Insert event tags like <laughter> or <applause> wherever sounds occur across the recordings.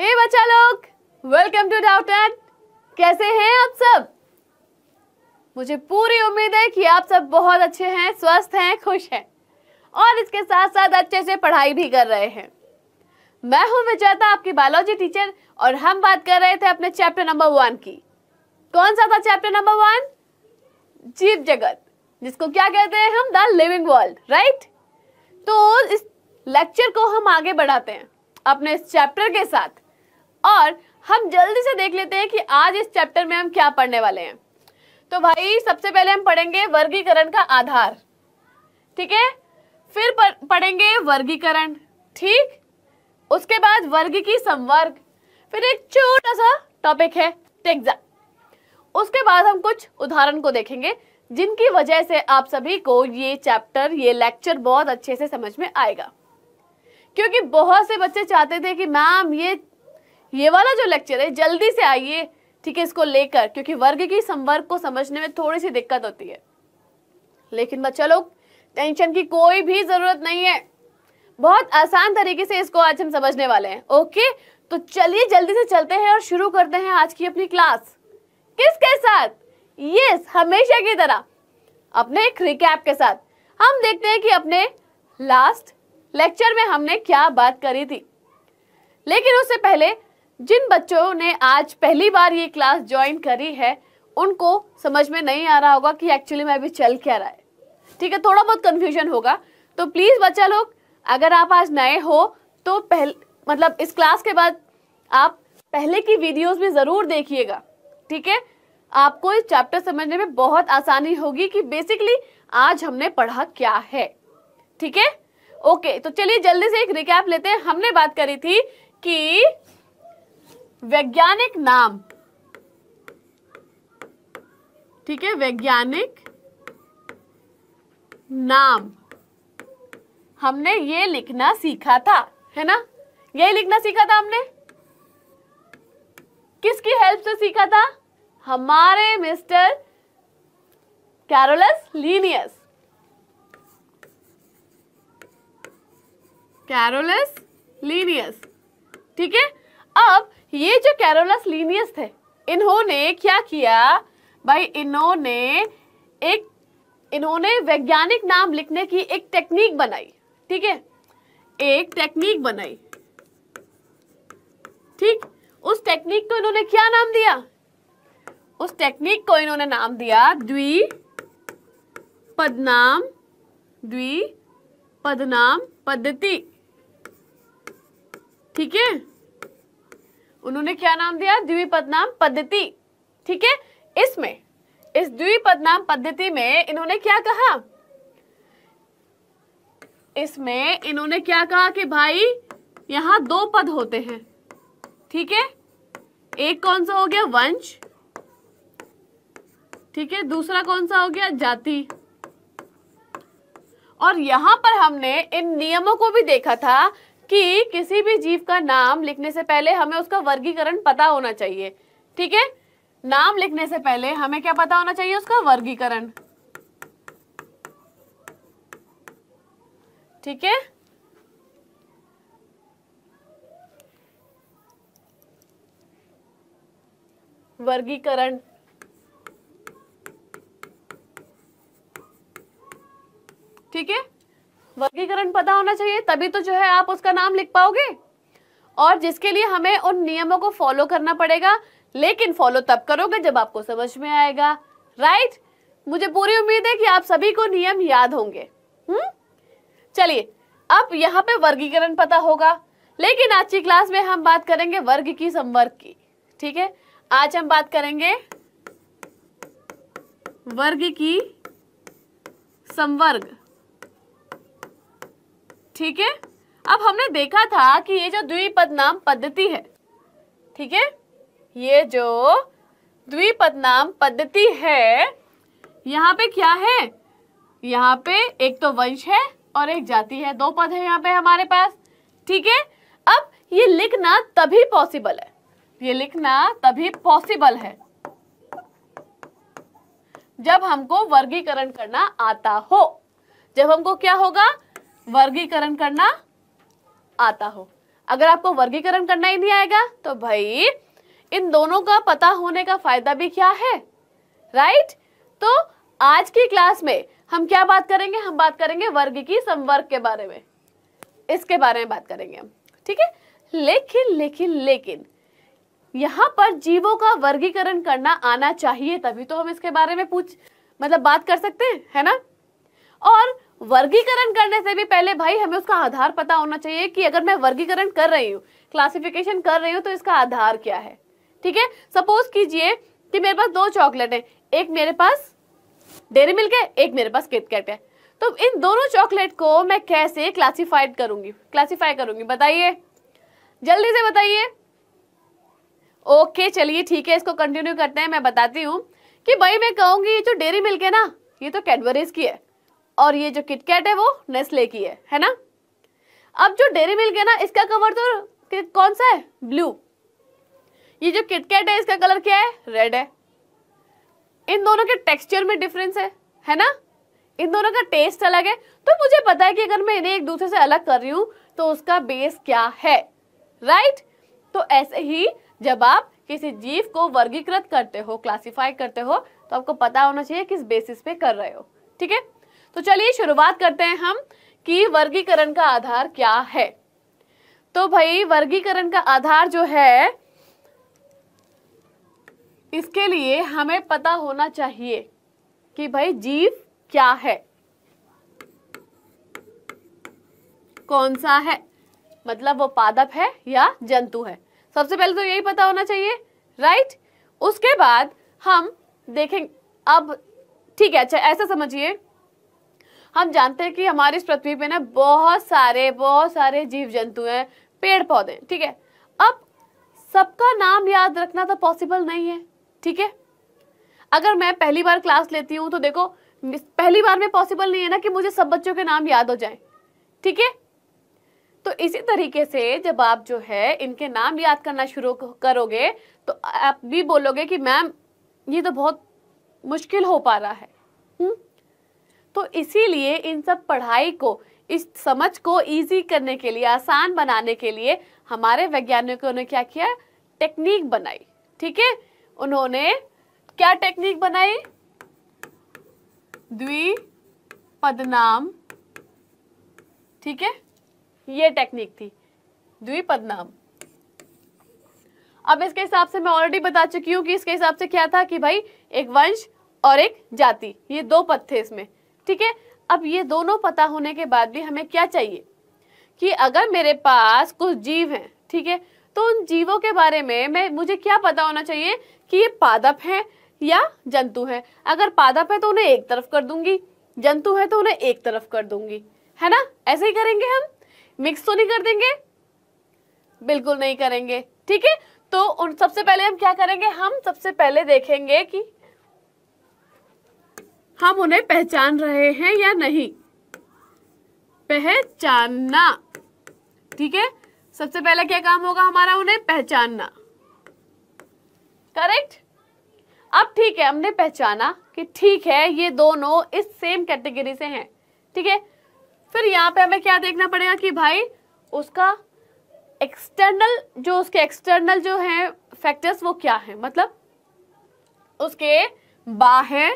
हे hey बच्चा लोग welcome to doubt कैसे हैं आप सब मुझे पूरी उम्मीद है कि आप सब बहुत अच्छे हैं स्वस्थ हैं खुश हैं और इसके साथ साथ अच्छे से पढ़ाई भी कर रहे हैं मैं हूं विजेता आपकी बायोलॉजी टीचर और हम बात कर रहे थे अपने चैप्टर नंबर वन की कौन सा था चैप्टर नंबर वन जीव जगत जिसको क्या कहते हैं हम द लिविंग वर्ल्ड राइट तो इस लेक्चर को हम आगे बढ़ाते हैं अपने इस चैप्टर के साथ और हम जल्दी से देख लेते हैं कि आज इस चैप्टर में हम क्या पढ़ने वाले हैं तो भाई सबसे पहले हम पढ़ेंगे वर्गीकरण का आधार ठीक है फिर पढ़ेंगे वर्गीकरण ठीक उसके बाद वर्ग की संवर्ग फिर एक छोटा सा टॉपिक है टेक्जा उसके बाद हम कुछ उदाहरण को देखेंगे जिनकी वजह से आप सभी को ये चैप्टर ये लेक्चर बहुत अच्छे से समझ में आएगा क्योंकि बहुत से बच्चे चाहते थे कि मैम ये ये वाला जो लेक्चर है जल्दी से आइए ठीक है इसको लेकर क्योंकि वर्ग की संवर्ग को समझने में थोड़ी सी दिक्कत होती है लेकिन बच्चा लोग टेंशन की कोई भी जरूरत नहीं है बहुत आसान तरीके से इसको आज हम समझने वाले हैं ओके तो चलिए जल्दी से चलते हैं और शुरू करते हैं आज की अपनी क्लास किसके साथ यस हमेशा की तरह अपने एक रिकैप के साथ हम देखते हैं कि अपने लास्ट लेक्चर में हमने क्या बात करी थी लेकिन उससे पहले जिन बच्चों ने आज पहली बार ये क्लास ज्वाइन करी है उनको समझ में नहीं आ रहा होगा कि एक्चुअली में अभी चल क्या रहा है ठीक है थोड़ा बहुत कन्फ्यूजन होगा तो प्लीज़ बच्चा लोग अगर आप आज नए हो तो पहले मतलब इस क्लास के बाद आप पहले की वीडियोस भी ज़रूर देखिएगा ठीक है आपको इस चैप्टर समझने में बहुत आसानी होगी कि बेसिकली आज हमने पढ़ा क्या है ठीक है ओके तो चलिए जल्दी से एक रिकैप लेते हैं हमने बात करी थी कि वैज्ञानिक नाम ठीक है वैज्ञानिक नाम हमने ये लिखना सीखा था है ना यही लिखना सीखा था हमने किसकी हेल्प से सीखा था हमारे mister Carolus Linnaeus Carolus Linnaeus ठीक है अब ये जो कैरोलस लीनियस थे इन्होंने क्या किया भाई इन्होंने एक इन्होंने वैज्ञानिक नाम लिखने की एक टेक्निक बनाई ठीक है एक टेक्निक बनाई ठीक उस टेक्निक को इन्होंने क्या नाम दिया उस टेक्निक को इन्होंने नाम दिया द्वि पदनाम द्वि पदनाम पद्धति ठीक है उन्होंने क्या नाम दिया द्विपद नाम पद्धति ठीक है इसमें इस द्विपद नाम पद्धति में इन्होंने क्या कहा इसमें इन्होंने क्या कहा कि भाई यहां दो पद होते हैं ठीक है एक कौन सा हो गया वंश ठीक है दूसरा कौन सा हो गया जाति और यहां पर हमने इन नियमों को भी देखा था कि किसी भी जीव का नाम लिखने से पहले हमें उसका वर्गीकरण पता होना चाहिए ठीक है नाम लिखने से पहले हमें क्या पता होना चाहिए उसका वर्गीकरण ठीक है वर्गीकरण ठीक है वर्गीकरण पता होना चाहिए तभी तो जो है आप उसका नाम लिख पाओगे और जिसके लिए हमें उन नियमों को फॉलो करना पड़ेगा लेकिन फॉलो तब करोगे जब आपको समझ में आएगा राइट मुझे पूरी उम्मीद है कि आप सभी को नियम याद होंगे हम्म चलिए अब यहाँ पे वर्गीकरण पता होगा लेकिन आज की क्लास में हम बात करेंगे वर्ग की संवर्ग की ठीक है आज हम बात करेंगे वर्ग की संवर्ग ठीक है अब हमने देखा था कि ये जो द्विपद नाम पद्धति है ठीक है ये जो द्विपद नाम पद्धति है यहाँ पे क्या है यहाँ पे एक तो वंश है और एक जाति है दो पद है यहाँ पे हमारे पास ठीक है अब ये लिखना तभी पॉसिबल है ये लिखना तभी पॉसिबल है जब हमको वर्गीकरण करना आता हो जब हमको क्या होगा वर्गीकरण करना आता हो अगर आपको वर्गीकरण करना ही नहीं आएगा तो भाई इन दोनों का पता होने का फायदा भी क्या है राइट तो आज की क्लास में हम क्या बात करेंगे हम बात करेंगे वर्ग की संवर्ग के बारे में इसके बारे में बात करेंगे हम ठीक है लेकिन लेकिन लेकिन यहाँ पर जीवों का वर्गीकरण करना आना चाहिए तभी तो हम इसके बारे में पूछ मतलब बात कर सकते हैं है ना और वर्गीकरण करने से भी पहले भाई हमें उसका आधार पता होना चाहिए कि अगर मैं वर्गीकरण कर रही हूँ क्लासिफिकेशन कर रही हूँ तो इसका आधार क्या है ठीक है सपोज कीजिए कि मेरे पास दो चॉकलेट है एक मेरे पास डेरी मिल्क है एक मेरे पास किटकैट है तो इन दोनों चॉकलेट को मैं कैसे क्लासीफाइड करूंगी क्लासीफाई करूंगी बताइए जल्दी से बताइए ओके चलिए ठीक है इसको कंटिन्यू करते हैं मैं बताती हूँ कि भाई मैं कहूँगी ये जो डेरी मिल्क है ना ये तो कैडबरीज की है और ये जो किटकैट है वो नेस्ले की है है ना अब जो डेरी मिल्क है ना इसका कवर तो कौन सा है ब्लू ये जो किटकैट है इसका कलर क्या है रेड है इन दोनों के टेक्सचर में डिफरेंस है है ना इन दोनों का टेस्ट अलग है तो मुझे पता है कि अगर मैं इन्हें एक दूसरे से अलग कर रही हूँ तो उसका बेस क्या है राइट तो ऐसे ही जब आप किसी जीव को वर्गीकृत करते हो क्लासिफाई करते हो तो आपको पता होना चाहिए किस बेसिस पे कर रहे हो ठीक है तो चलिए शुरुआत करते हैं हम कि वर्गीकरण का आधार क्या है तो भाई वर्गीकरण का आधार जो है इसके लिए हमें पता होना चाहिए कि भाई जीव क्या है कौन सा है मतलब वो पादप है या जंतु है सबसे पहले तो यही पता होना चाहिए राइट उसके बाद हम देखें अब ठीक है अच्छा ऐसा समझिए हम जानते हैं कि हमारी इस पृथ्वी पे ना बहुत सारे बहुत सारे जीव जंतु हैं पेड़ पौधे ठीक है अब सबका नाम याद रखना तो पॉसिबल नहीं है ठीक है अगर मैं पहली बार क्लास लेती हूँ तो देखो पहली बार में पॉसिबल नहीं है ना कि मुझे सब बच्चों के नाम याद हो जाए ठीक है तो इसी तरीके से जब आप जो है इनके नाम याद करना शुरू करोगे तो आप भी बोलोगे कि मैम ये तो बहुत मुश्किल हो पा रहा है हुँ? हम्म? तो इसीलिए इन सब पढ़ाई को इस समझ को इजी करने के लिए आसान बनाने के लिए हमारे वैज्ञानिकों ने क्या किया टेक्निक बनाई ठीक है उन्होंने क्या टेक्निक बनाई द्विपदनाम ठीक है ये टेक्निक थी द्विपदनाम अब इसके हिसाब से मैं ऑलरेडी बता चुकी हूं कि इसके हिसाब से क्या था कि भाई एक वंश और एक जाति ये दो पद थे इसमें ठीक है अब ये दोनों पता होने के बाद भी हमें क्या चाहिए कि अगर मेरे पास कुछ जीव हैं ठीक है तो उन जीवों के बारे में मैं मुझे क्या पता होना चाहिए कि ये पादप हैं या जंतु हैं अगर पादप है तो उन्हें एक तरफ कर दूंगी जंतु है तो उन्हें एक तरफ कर दूंगी है ना ऐसे ही करेंगे हम मिक्स तो नहीं कर देंगे बिल्कुल नहीं करेंगे ठीक है तो उन सबसे पहले हम क्या करेंगे हम सबसे पहले देखेंगे कि हम उन्हें पहचान रहे हैं या नहीं पहचानना ठीक है सबसे पहला क्या काम होगा हमारा उन्हें पहचानना करेक्ट अब ठीक है हमने पहचाना कि ठीक है ये दोनों इस सेम कैटेगरी से हैं ठीक है फिर यहाँ पे हमें क्या देखना पड़ेगा कि भाई उसका एक्सटर्नल जो उसके एक्सटर्नल जो है फैक्टर्स वो क्या है मतलब उसके बाहर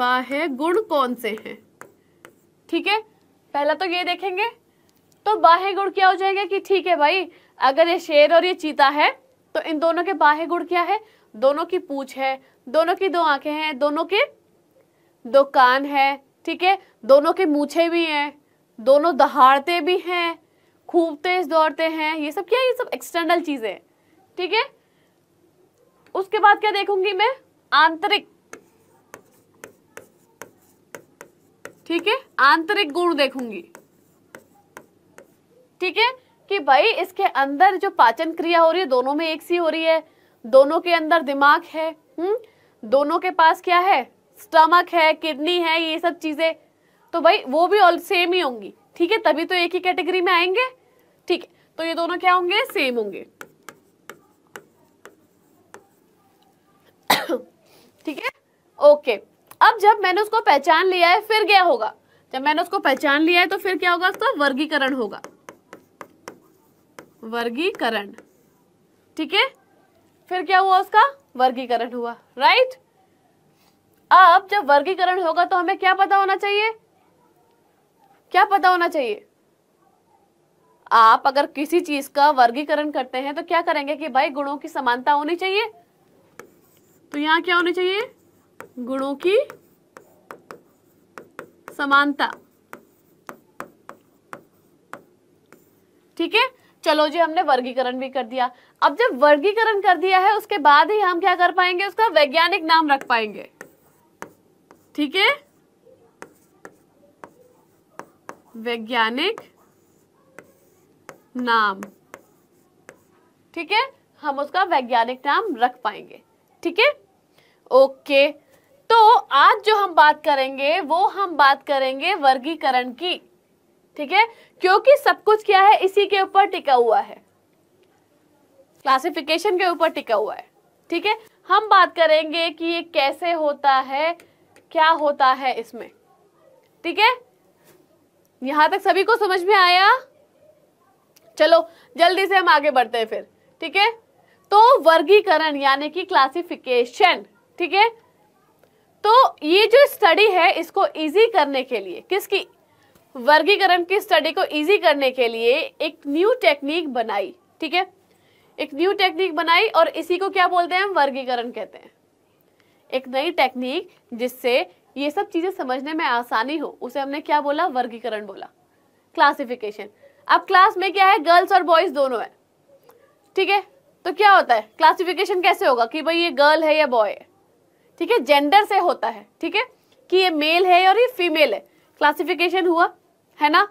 आत्मा है गुण कौन से हैं ठीक है पहला तो ये देखेंगे तो बाहे गुण क्या हो जाएगा कि ठीक है भाई अगर ये शेर और ये चीता है तो इन दोनों के बाहे गुण क्या है दोनों की पूछ है दोनों की दो आंखें हैं दोनों के दो कान है ठीक है दोनों के मूछे भी हैं दोनों दहाड़ते भी हैं खूब तेज दौड़ते हैं ये सब क्या ये सब एक्सटर्नल चीज़ें ठीक है उसके बाद क्या देखूंगी मैं आंतरिक ठीक है आंतरिक गुण देखूंगी ठीक है कि भाई इसके अंदर जो पाचन क्रिया हो रही है दोनों में एक सी हो रही है दोनों के अंदर दिमाग है हम्म दोनों के पास क्या है स्टमक है किडनी है ये सब चीजें तो भाई वो भी ऑल सेम ही होंगी ठीक है तभी तो एक ही कैटेगरी में आएंगे ठीक है तो ये दोनों क्या होंगे सेम होंगे <coughs> ठीक है ओके अब जब मैंने उसको पहचान लिया है फिर क्या होगा जब मैंने उसको पहचान लिया है तो फिर क्या होगा उसका वर्गीकरण होगा वर्गीकरण ठीक है फिर क्या हुआ उसका वर्गीकरण हुआ राइट अब जब वर्गीकरण होगा तो हमें क्या पता होना चाहिए क्या पता होना चाहिए आप अगर किसी चीज का वर्गीकरण करते हैं तो क्या करेंगे कि भाई गुणों की समानता होनी चाहिए तो यहां क्या होनी चाहिए गुणों की समानता ठीक है चलो जी हमने वर्गीकरण भी कर दिया अब जब वर्गीकरण कर दिया है उसके बाद ही हम क्या कर पाएंगे उसका वैज्ञानिक नाम रख पाएंगे ठीक है वैज्ञानिक नाम ठीक है हम उसका वैज्ञानिक नाम रख पाएंगे ठीक है ओके तो आज जो हम बात करेंगे वो हम बात करेंगे वर्गीकरण की ठीक है क्योंकि सब कुछ क्या है इसी के ऊपर टिका हुआ है क्लासिफिकेशन के ऊपर टिका हुआ है ठीक है हम बात करेंगे कि ये कैसे होता है क्या होता है इसमें ठीक है यहां तक सभी को समझ में आया चलो जल्दी से हम आगे बढ़ते हैं फिर ठीक है तो वर्गीकरण यानी कि क्लासिफिकेशन ठीक है तो ये जो स्टडी है इसको इजी करने के लिए किसकी वर्गीकरण की स्टडी को इजी करने के लिए एक न्यू टेक्निक बनाई ठीक है एक न्यू टेक्निक बनाई और इसी को क्या बोलते हैं हम वर्गीकरण कहते हैं एक नई टेक्निक जिससे ये सब चीज़ें समझने में आसानी हो उसे हमने क्या बोला वर्गीकरण बोला क्लासिफिकेशन अब क्लास में क्या है गर्ल्स और बॉयज़ दोनों है ठीक है तो क्या होता है क्लासिफिकेशन कैसे होगा कि भाई ये गर्ल है या बॉय है ठीक है जेंडर से होता है ठीक है कि ये मेल है और ये फीमेल है क्लासिफिकेशन हुआ है ना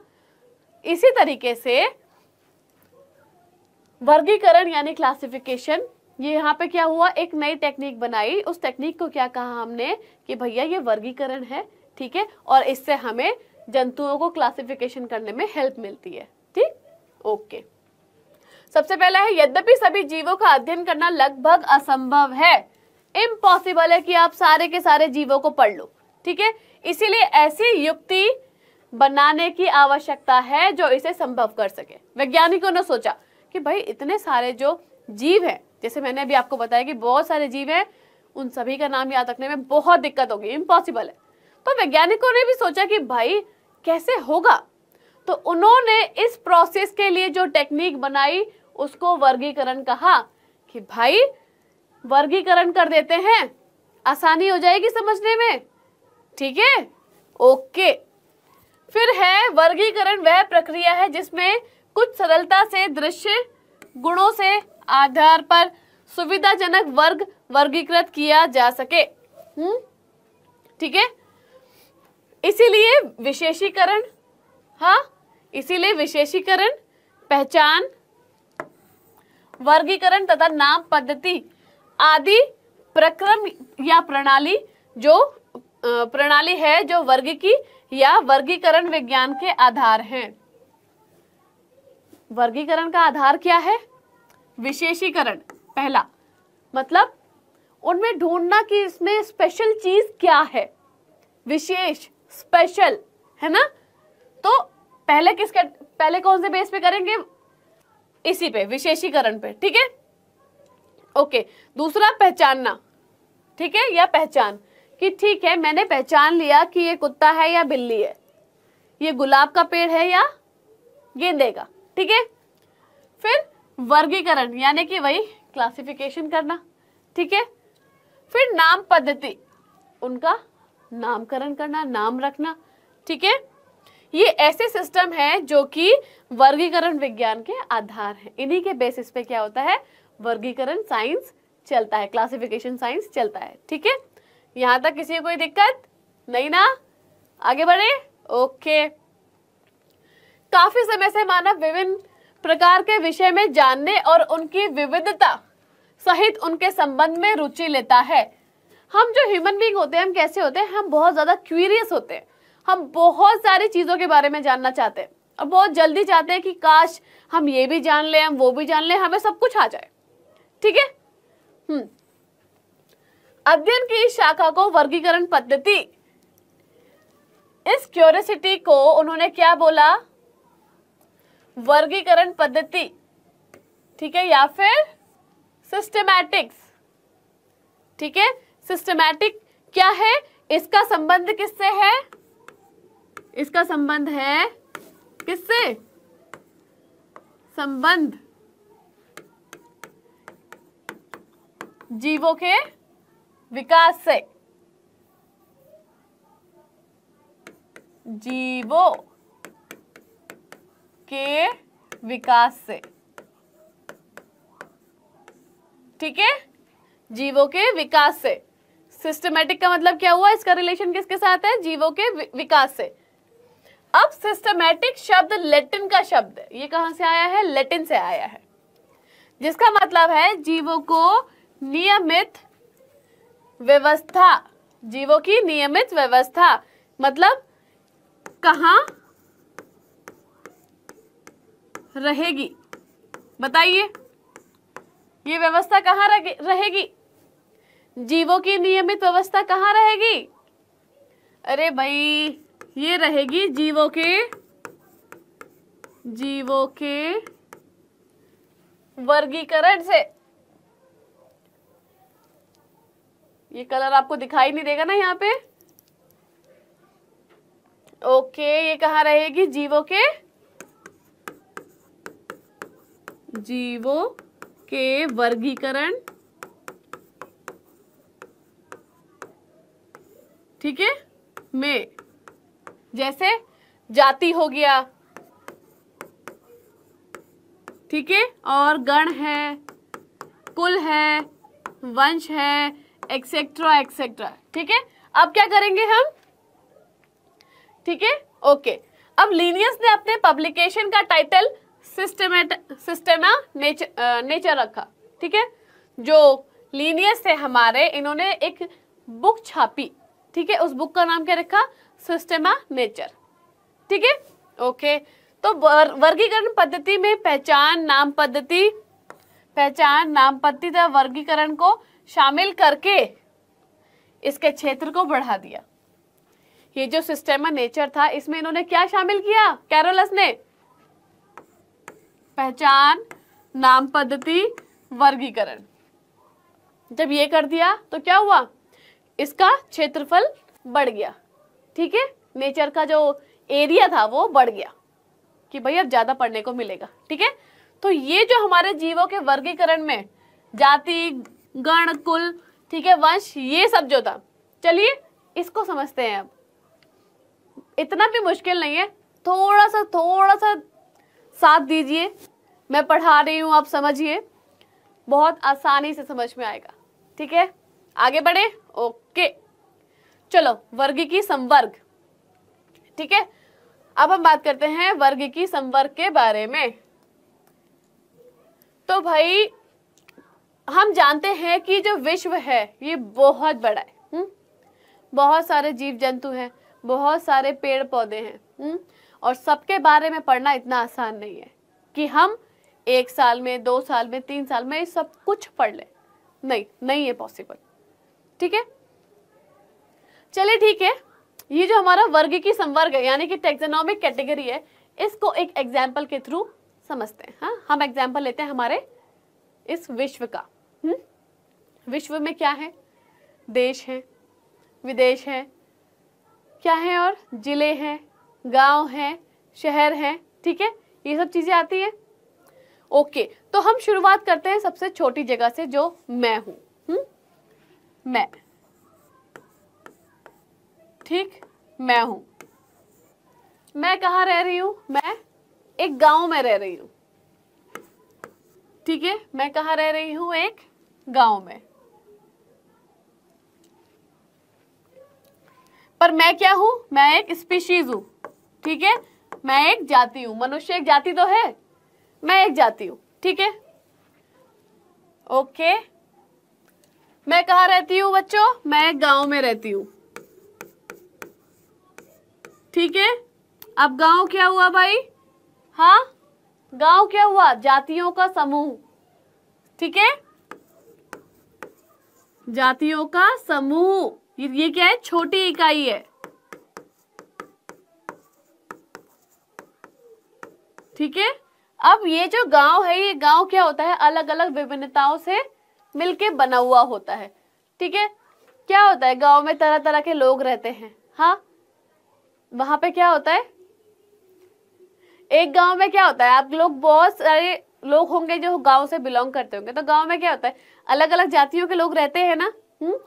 इसी तरीके से वर्गीकरण यानी क्लासिफिकेशन ये यहाँ पे क्या हुआ एक नई टेक्निक बनाई उस टेक्निक को क्या कहा हमने कि भैया ये वर्गीकरण है ठीक है और इससे हमें जंतुओं को क्लासिफिकेशन करने में हेल्प मिलती है ठीक ओके सबसे पहला है यद्यपि सभी जीवों का अध्ययन करना लगभग असंभव है इम्पॉसिबल है कि आप सारे के सारे जीवों को पढ़ लो ठीक है इसीलिए ऐसी युक्ति बनाने की आवश्यकता है जो इसे संभव कर सके वैज्ञानिकों ने सोचा कि भाई इतने सारे जो जीव हैं जैसे मैंने अभी आपको बताया कि बहुत सारे जीव हैं उन सभी का नाम याद रखने में बहुत दिक्कत होगी इम्पॉसिबल है तो वैज्ञानिकों ने भी सोचा कि भाई कैसे होगा तो उन्होंने इस प्रोसेस के लिए जो टेक्निक बनाई उसको वर्गीकरण कहा कि भाई वर्गीकरण कर देते हैं आसानी हो जाएगी समझने में ठीक है ओके फिर है वर्गीकरण वह प्रक्रिया है जिसमें कुछ सरलता से दृश्य गुणों से आधार पर सुविधाजनक वर्ग वर्गीकृत किया जा सके हम्म ठीक है इसीलिए विशेषीकरण हाँ इसीलिए विशेषीकरण पहचान वर्गीकरण तथा नाम पद्धति आदि प्रक्रम या प्रणाली जो प्रणाली है जो वर्ग की या वर्गीकरण विज्ञान के आधार हैं वर्गीकरण का आधार क्या है विशेषीकरण पहला मतलब उनमें ढूंढना कि इसमें स्पेशल चीज क्या है विशेष स्पेशल है ना तो पहले किसके पहले कौन से बेस पे करेंगे इसी पे विशेषीकरण पे ठीक है ओके दूसरा पहचानना ठीक है या पहचान कि ठीक है मैंने पहचान लिया कि ये कुत्ता है या बिल्ली है ये गुलाब का पेड़ है या गेंदे का ठीक है फिर वर्गीकरण यानी कि वही क्लासिफिकेशन करना ठीक है फिर नाम पद्धति उनका नामकरण करना नाम रखना ठीक है ये ऐसे सिस्टम है जो कि वर्गीकरण विज्ञान के आधार है इन्हीं के बेसिस पे क्या होता है वर्गीकरण साइंस चलता है क्लासिफिकेशन साइंस चलता है ठीक है यहाँ तक किसी कोई दिक्कत नहीं ना आगे बढ़े ओके काफी समय से मानव विभिन्न प्रकार के विषय में जानने और उनकी विविधता सहित उनके संबंध में रुचि लेता है हम जो ह्यूमन बींग होते हैं हम कैसे होते हैं हम बहुत ज़्यादा क्यूरियस होते हैं हम बहुत सारी चीज़ों के बारे में जानना चाहते हैं और बहुत जल्दी चाहते हैं कि काश हम ये भी जान लें हम वो भी जान लें हमें सब कुछ आ जाए ठीक है हम्म अध्ययन की इस शाखा को वर्गीकरण पद्धति इस क्यूरियसिटी को उन्होंने क्या बोला वर्गीकरण पद्धति ठीक है या फिर सिस्टमैटिक्स ठीक है सिस्टमैटिक क्या है इसका संबंध किससे है इसका संबंध है किससे संबंध जीवों के विकास से जीवों के विकास से ठीक है जीवों के विकास से सिस्टमेटिक का मतलब क्या हुआ इसका रिलेशन किसके साथ है जीवों के विकास से अब सिस्टमेटिक शब्द लेटिन का शब्द ये कहां से आया है लेटिन से आया है जिसका मतलब है जीवों को नियमित व्यवस्था जीवों की नियमित व्यवस्था मतलब कहा रहेगी बताइए ये व्यवस्था कहाँ रहेगी जीवों की नियमित व्यवस्था कहाँ रहेगी अरे भाई ये रहेगी जीवों के जीवों के वर्गीकरण से ये कलर आपको दिखाई नहीं देगा ना यहाँ पे ओके ये कहा रहेगी जीवो के जीवो के वर्गीकरण ठीक है में जैसे जाति हो गया ठीक है और गण है कुल है वंश है एक्सेट्रा एक्सेट्रा ठीक है अब क्या करेंगे हम ठीक है ओके अब लीनियस ने अपने पब्लिकेशन का टाइटल सिस्टमेट सिस्टमा नेचर नेचर रखा ठीक है जो लीनियस थे हमारे इन्होंने एक बुक छापी ठीक है उस बुक का नाम क्या रखा सिस्टमा नेचर ठीक है ओके तो वर्गीकरण पद्धति में पहचान नाम पद्धति पहचान नाम पद्धति तथा वर्गीकरण को शामिल करके इसके क्षेत्र को बढ़ा दिया ये जो सिस्टम है नेचर था इसमें इन्होंने क्या शामिल किया कैरोलस ने पहचान नाम पद्धति वर्गीकरण जब ये कर दिया तो क्या हुआ इसका क्षेत्रफल बढ़ गया ठीक है नेचर का जो एरिया था वो बढ़ गया कि भाई अब ज्यादा पढ़ने को मिलेगा ठीक है तो ये जो हमारे जीवों के वर्गीकरण में जाति गण कुल ठीक है वंश ये सब जो था चलिए इसको समझते हैं अब इतना भी मुश्किल नहीं है थोड़ा सा थोड़ा सा साथ दीजिए मैं पढ़ा रही हूँ आप समझिए बहुत आसानी से समझ में आएगा ठीक है आगे बढ़े ओके चलो वर्ग की संवर्ग ठीक है अब हम बात करते हैं वर्ग की संवर्ग के बारे में तो भाई हम जानते हैं कि जो विश्व है ये बहुत बड़ा है हुँ? हम्म? बहुत सारे जीव जंतु हैं बहुत सारे पेड़ पौधे हैं हुँ? हम्म? और सबके बारे में पढ़ना इतना आसान नहीं है कि हम एक साल में दो साल में तीन साल में सब कुछ पढ़ लें नहीं नहीं है पॉसिबल ठीक है चलिए ठीक है ये जो हमारा वर्ग की संवर्ग है यानी कि टेक्सोनॉमिक कैटेगरी है इसको एक एग्जाम्पल के थ्रू समझते हैं हाँ हम एग्जाम्पल लेते हैं हमारे इस विश्व का हुँ? हम्म? विश्व में क्या है देश है विदेश है क्या है और ज़िले हैं गांव हैं शहर हैं ठीक है ये सब चीज़ें आती हैं ओके तो हम शुरुआत करते हैं सबसे छोटी जगह से जो मैं हूँ हम्म? मैं ठीक मैं हूँ मैं कहाँ रह रही हूँ मैं एक गांव में रह रही हूँ ठीक है मैं कहाँ रह रही हूँ एक गांव में पर मैं क्या हूं मैं एक स्पीशीज हूं ठीक है मैं एक जाति हूं मनुष्य एक जाति तो है मैं एक जाति हूं ठीक है ओके मैं कहा रहती हूं बच्चों मैं गांव में रहती हूं ठीक है अब गांव क्या हुआ भाई हाँ गांव क्या हुआ जातियों का समूह ठीक है जातियों का समूह ये, क्या है छोटी इकाई है ठीक है अब ये जो गांव है ये गांव क्या होता है अलग अलग विभिन्नताओं से मिलके बना हुआ होता है ठीक है क्या होता है गांव में तरह तरह के लोग रहते हैं हाँ वहां पे क्या होता है एक गांव में क्या होता है आप लोग बहुत सारे लोग होंगे जो गांव से बिलोंग करते होंगे तो गांव में क्या होता है अलग अलग जातियों के लोग रहते हैं ना हम्म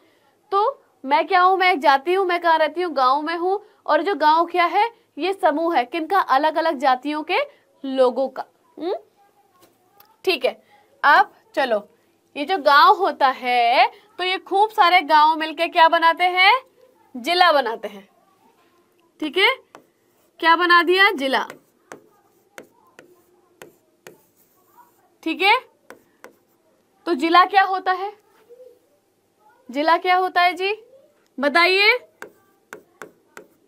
तो मैं क्या हूँ मैं एक जाति हूँ मैं कहाँ रहती हूँ गाँव में हूँ और जो गाँव क्या है ये समूह है किनका अलग अलग जातियों के लोगों का हम्म ठीक है अब चलो ये जो गांव होता है तो ये खूब सारे गांव मिलके क्या बनाते हैं जिला बनाते हैं ठीक है क्या बना दिया जिला ठीक है तो जिला क्या होता है जिला क्या होता है जी बताइए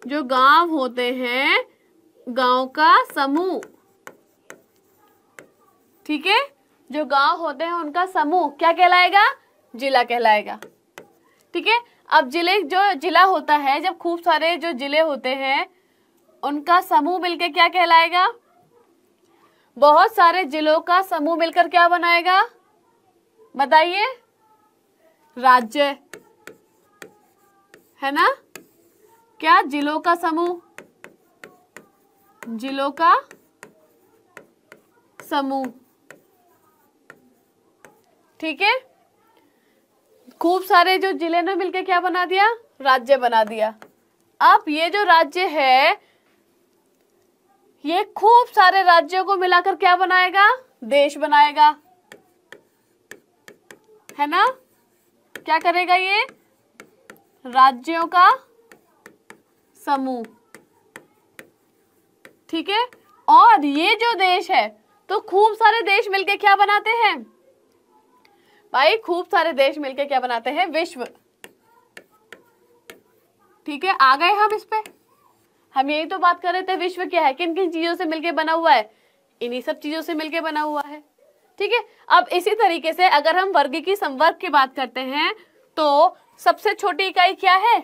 जो गांव होते हैं गांव का समूह ठीक है जो गांव होते हैं उनका समूह क्या कहलाएगा जिला कहलाएगा ठीक है अब जिले जो जिला होता है जब खूब सारे जो जिले होते हैं उनका समूह मिलकर क्या कहलाएगा बहुत सारे जिलों का समूह मिलकर क्या बनाएगा बताइए राज्य है ना क्या जिलों का समूह जिलों का समूह ठीक है खूब सारे जो जिले ने मिलकर क्या बना दिया राज्य बना दिया अब ये जो राज्य है ये खूब सारे राज्यों को मिलाकर क्या बनाएगा देश बनाएगा है ना क्या करेगा ये राज्यों का समूह ठीक है और ये जो देश है तो खूब सारे देश मिलके क्या बनाते हैं भाई खूब सारे देश मिलके क्या बनाते हैं विश्व ठीक है आ गए हम इस पे हम यही तो बात कर रहे थे विश्व क्या है किन किन चीजों से मिलके बना हुआ है इन्हीं सब चीजों से मिलके बना हुआ है ठीक है अब इसी तरीके से अगर हम वर्ग की संवर्ग की बात करते हैं तो सबसे छोटी इकाई क्या है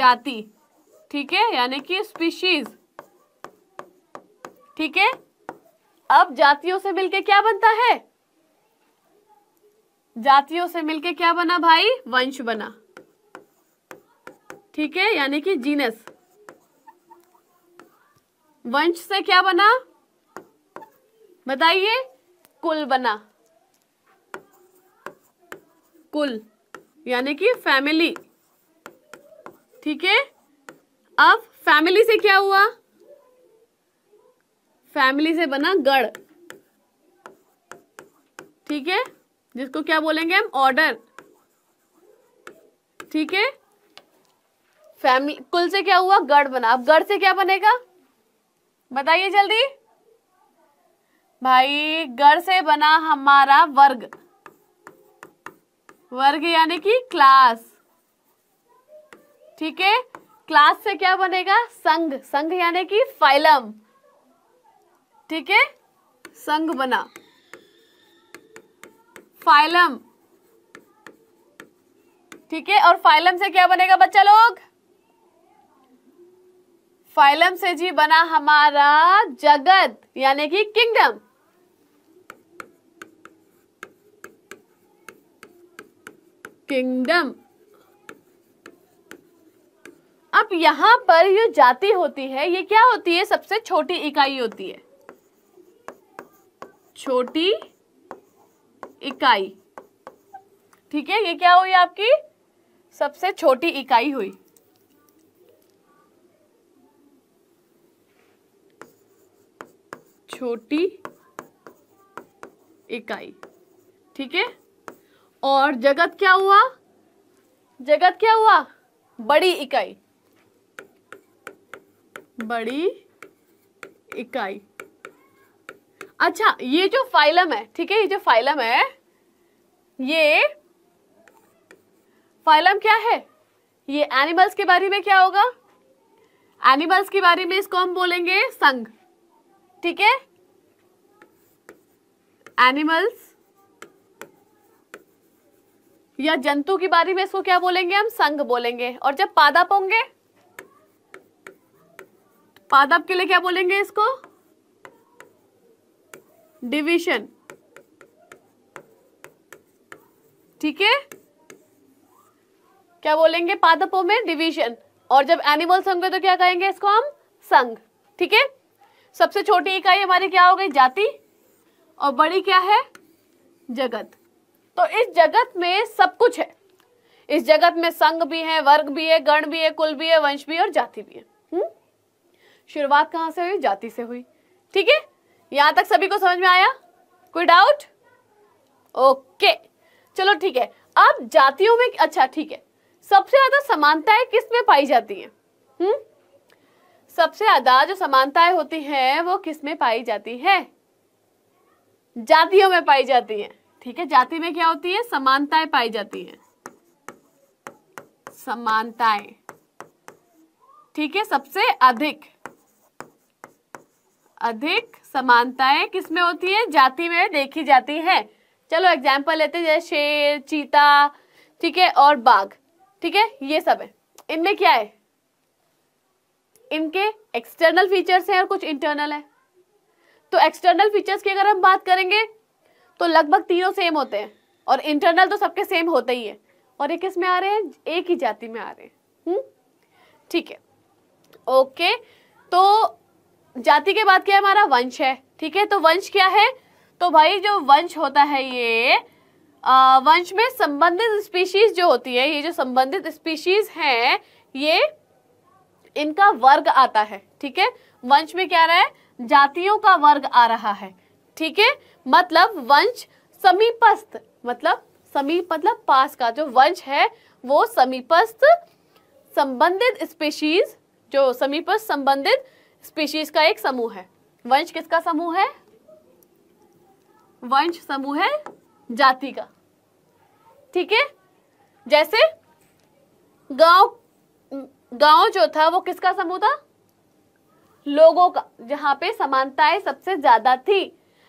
जाति ठीक है यानी कि स्पीशीज ठीक है अब जातियों से मिलके क्या बनता है जातियों से मिलके क्या बना भाई वंश बना ठीक है यानी कि जीनस वंश से क्या बना बताइए कुल बना कुल यानी कि फैमिली ठीक है अब फैमिली से क्या हुआ फैमिली से बना गढ़ ठीक है जिसको क्या बोलेंगे हम ऑर्डर ठीक है फैमिली कुल से क्या हुआ गढ़ बना अब गढ़ से क्या बनेगा बताइए जल्दी भाई घर से बना हमारा वर्ग वर्ग यानी कि क्लास ठीक है क्लास से क्या बनेगा संघ संघ यानी कि फाइलम ठीक है संघ बना फाइलम ठीक है और फाइलम से क्या बनेगा बच्चा लोग फाइलम से जी बना हमारा जगत यानी कि किंगडम किंगडम अब यहां पर जो जाति होती है ये क्या होती है सबसे छोटी इकाई होती है छोटी इकाई ठीक है ये क्या हुई आपकी सबसे छोटी इकाई हुई छोटी इकाई ठीक है और जगत क्या हुआ जगत क्या हुआ बड़ी इकाई बड़ी इकाई अच्छा ये जो फाइलम है ठीक है ये जो फाइलम है ये फाइलम क्या है ये एनिमल्स के बारे में क्या होगा एनिमल्स के बारे में इसको हम बोलेंगे संघ ठीक है एनिमल्स या जंतु की बारी में इसको क्या बोलेंगे हम संघ बोलेंगे और जब पादप होंगे पादप के लिए क्या बोलेंगे इसको डिवीजन ठीक है क्या बोलेंगे पादपों में डिवीजन और जब एनिमल्स होंगे तो क्या कहेंगे इसको हम संघ ठीक है सबसे छोटी इकाई हमारी क्या हो गई जाति और बड़ी क्या है जगत तो इस जगत में सब कुछ है इस जगत में संघ भी है वर्ग भी है गण भी है कुल भी है वंश भी है और जाति भी है हुँ? शुरुआत कहां से हुई जाति से हुई ठीक है यहां तक सभी को समझ में आया कोई डाउट ओके चलो ठीक है अब जातियों में अच्छा ठीक है सबसे ज्यादा समानताएं किस में पाई जाती हैं हम्म सबसे ज्यादा जो समानताएं होती हैं वो किस में पाई जाती है जातियों में पाई जाती हैं ठीक है जाति में क्या होती है समानताएं पाई जाती है समानताएं ठीक है सबसे अधिक अधिक समानताएं किसमें होती है जाति में देखी जाती है चलो एग्जाम्पल लेते हैं जैसे शेर चीता ठीक है और बाघ ठीक है ये सब है इनमें क्या है इनके एक्सटर्नल फीचर्स हैं और कुछ इंटरनल है तो एक्सटर्नल फीचर्स की अगर हम बात करेंगे तो लगभग तीनों सेम होते हैं और इंटरनल तो सबके सेम होते ही है और ये किस में आ रहे हैं एक ही जाति में आ रहे हैं हम्म? ठीक है ओके तो जाति के बाद क्या है हमारा वंश है ठीक है तो वंश क्या है तो भाई जो वंश होता है ये वंश में संबंधित स्पीशीज जो होती है ये जो संबंधित स्पीशीज है ये इनका वर्ग आता है ठीक है वंश में क्या रहा है जातियों का वर्ग आ रहा है ठीक है मतलब वंश समीपस्थ मतलब समीप मतलब पास का जो वंश है वो समीपस्थ संबंधित स्पीशीज जो समीपस्थ संबंधित स्पीशीज का एक समूह है वंश किसका समूह है वंश समूह है जाति का ठीक है जैसे गांव गांव जो था वो किसका समूह था लोगों का जहां पे समानताएं सबसे ज्यादा थी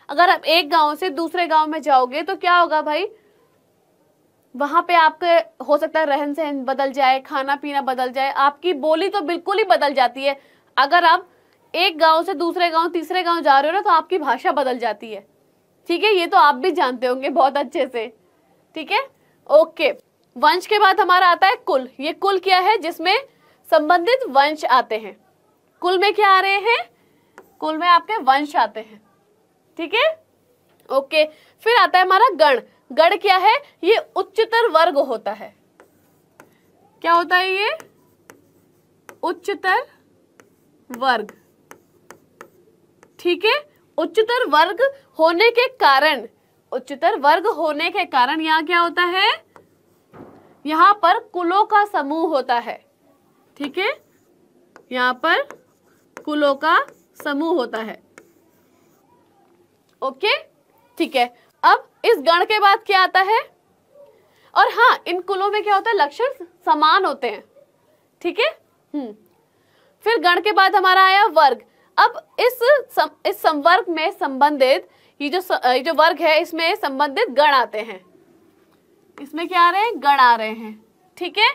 अगर आप एक गांव से दूसरे गांव में जाओगे तो क्या होगा भाई वहां पे आपके हो सकता है रहन सहन बदल जाए खाना पीना बदल जाए आपकी बोली तो बिल्कुल ही बदल जाती है अगर आप एक गांव से दूसरे गांव तीसरे गांव जा रहे हो ना तो आपकी भाषा बदल जाती है ठीक है ये तो आप भी जानते होंगे बहुत अच्छे से ठीक है ओके वंश के बाद हमारा आता है कुल ये कुल क्या है जिसमें संबंधित वंश आते हैं कुल में क्या आ रहे हैं कुल में आपके वंश आते हैं ठीक है ओके फिर आता है हमारा गण गण क्या है ये उच्चतर वर्ग होता है क्या होता है ये उच्चतर वर्ग ठीक है उच्चतर वर्ग होने के कारण उच्चतर वर्ग होने के कारण यहां क्या होता है यहां पर कुलों का समूह होता है ठीक है यहां पर कुलों का समूह होता है ओके ठीक है अब इस गण के बाद क्या आता है और हाँ इन कुलों में क्या होता है लक्षण समान होते हैं ठीक है हम्म। फिर गण के बाद हमारा आया वर्ग अब इस सम, इस संवर्ग में संबंधित ये जो ये जो वर्ग है इसमें संबंधित गण आते हैं इसमें क्या आ रहे हैं गण आ रहे हैं ठीक है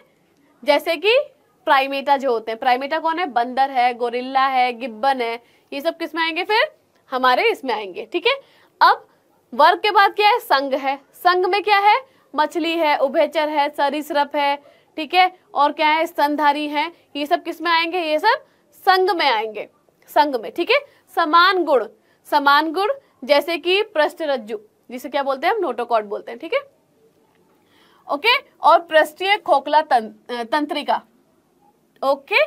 जैसे कि प्राइमेटा जो होते हैं प्राइमेटा कौन है बंदर है गोरिल्ला है गिब्बन है ये सब किस में आएंगे फिर हमारे इसमें आएंगे ठीक है अब वर्ग के बाद क्या है संघ है संघ में क्या है मछली है उभेचर है सरीसृप है ठीक है और क्या है स्तनधारी है ये सब किस में आएंगे ये सब संघ में आएंगे संघ में ठीक है समान गुण समान गुण जैसे कि रज्जु जिसे क्या बोलते हैं हम नोटोकॉट बोलते हैं ठीक है ओके और पृष्ठीय खोखला तं, तंत्रिका ओके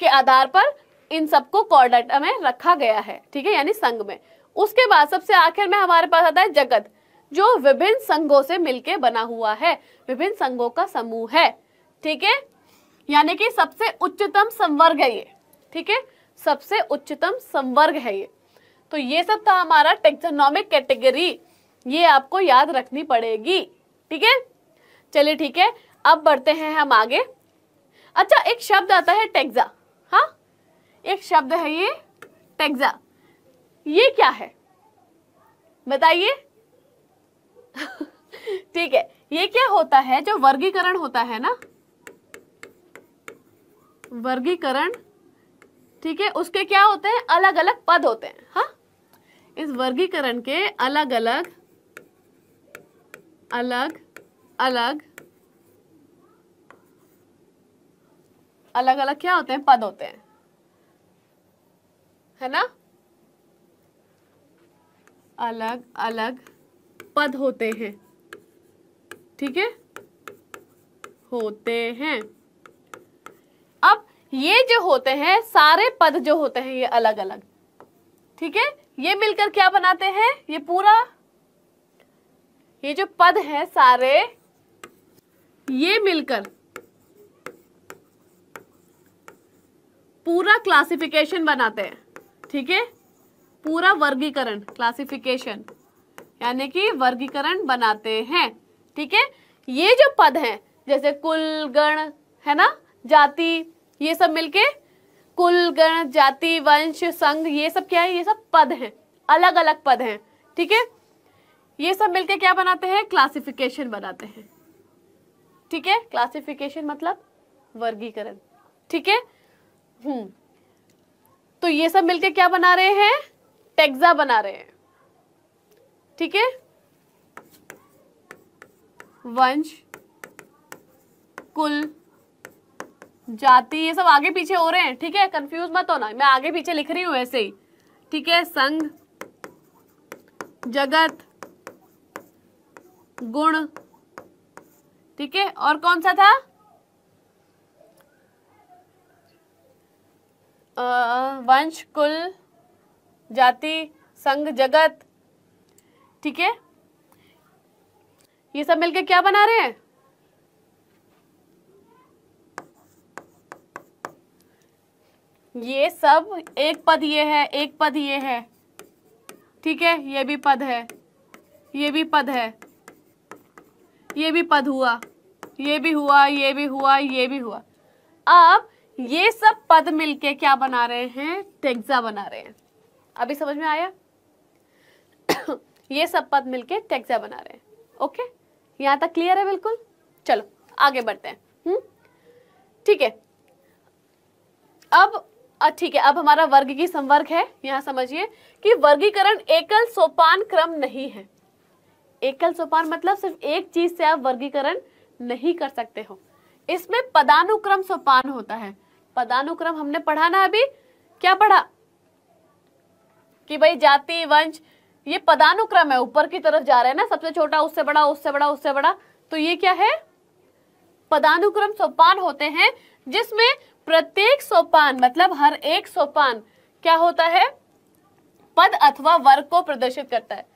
के आधार पर इन सबको कॉर्डट में रखा गया है ठीक है यानी संघ में उसके बाद सबसे आखिर में हमारे पास आता है जगत जो विभिन्न संघों से मिलके बना हुआ है विभिन्न संघों का समूह है ठीक है यानी कि सबसे उच्चतम संवर्ग है ये ठीक है सबसे उच्चतम संवर्ग है ये तो ये सब था हमारा टेक्सोनॉमिक कैटेगरी ये आपको याद रखनी पड़ेगी ठीक है चलिए ठीक है अब बढ़ते हैं हम आगे अच्छा एक शब्द आता है टेक्सा हाँ एक शब्द है ये टेक्सा ये क्या है बताइए <laughs> ठीक है ये क्या होता है जो वर्गीकरण होता है ना वर्गीकरण ठीक है उसके क्या होते हैं अलग अलग पद होते हैं हा इस वर्गीकरण के अलग अलग अलग अलग अलग अलग क्या होते हैं पद होते हैं है ना अलग अलग पद होते हैं ठीक है होते हैं अब ये जो होते हैं सारे पद जो होते हैं ये अलग अलग ठीक है ये मिलकर क्या बनाते हैं ये पूरा ये जो पद है सारे ये मिलकर पूरा क्लासिफिकेशन बनाते हैं ठीक है पूरा वर्गीकरण क्लासिफिकेशन यानी कि वर्गीकरण बनाते हैं ठीक है ये जो पद हैं जैसे कुल गण है ना जाति ये सब मिलके कुल गण जाति वंश संघ ये सब क्या है ये सब पद हैं अलग अलग पद हैं ठीक है ये सब मिलके क्या बनाते हैं क्लासिफिकेशन बनाते हैं ठीक है क्लासिफिकेशन मतलब वर्गीकरण ठीक है हम्म तो ये सब मिलके क्या बना रहे हैं टेक्सा बना रहे हैं ठीक है वंश कुल जाति ये सब आगे पीछे हो रहे हैं ठीक है कंफ्यूज मत होना मैं आगे पीछे लिख रही हूं ऐसे ही ठीक है संघ जगत गुण ठीक है और कौन सा था वंश कुल जाति संघ जगत ठीक है ये सब मिलके क्या बना रहे हैं ये सब एक पद ये है एक पद ये है ठीक है ये भी पद है ये भी पद है ये भी पद हुआ ये भी हुआ ये भी हुआ ये भी हुआ अब ये सब पद मिलके क्या बना रहे हैं टेक्सा बना रहे हैं अभी समझ में आया ये सब पद मिलके टेक्सा बना रहे हैं ओके यहाँ तक क्लियर है बिल्कुल चलो आगे बढ़ते हैं हम्म? ठीक है अब ठीक है अब हमारा वर्ग की संवर्ग है यहाँ समझिए कि वर्गीकरण एकल सोपान क्रम नहीं है एकल सोपान मतलब सिर्फ एक चीज से आप वर्गीकरण नहीं कर सकते हो इसमें पदानुक्रम सोपान होता है पदानुक्रम हमने पढ़ा ना अभी क्या पढ़ा कि भाई जाति वंश ये पदानुक्रम है ऊपर की तरफ जा रहे हैं ना सबसे छोटा उससे बड़ा उससे बड़ा उससे बड़ा तो ये क्या है पदानुक्रम सोपान होते हैं जिसमें प्रत्येक सोपान मतलब हर एक सोपान क्या होता है पद अथवा वर्ग को प्रदर्शित करता है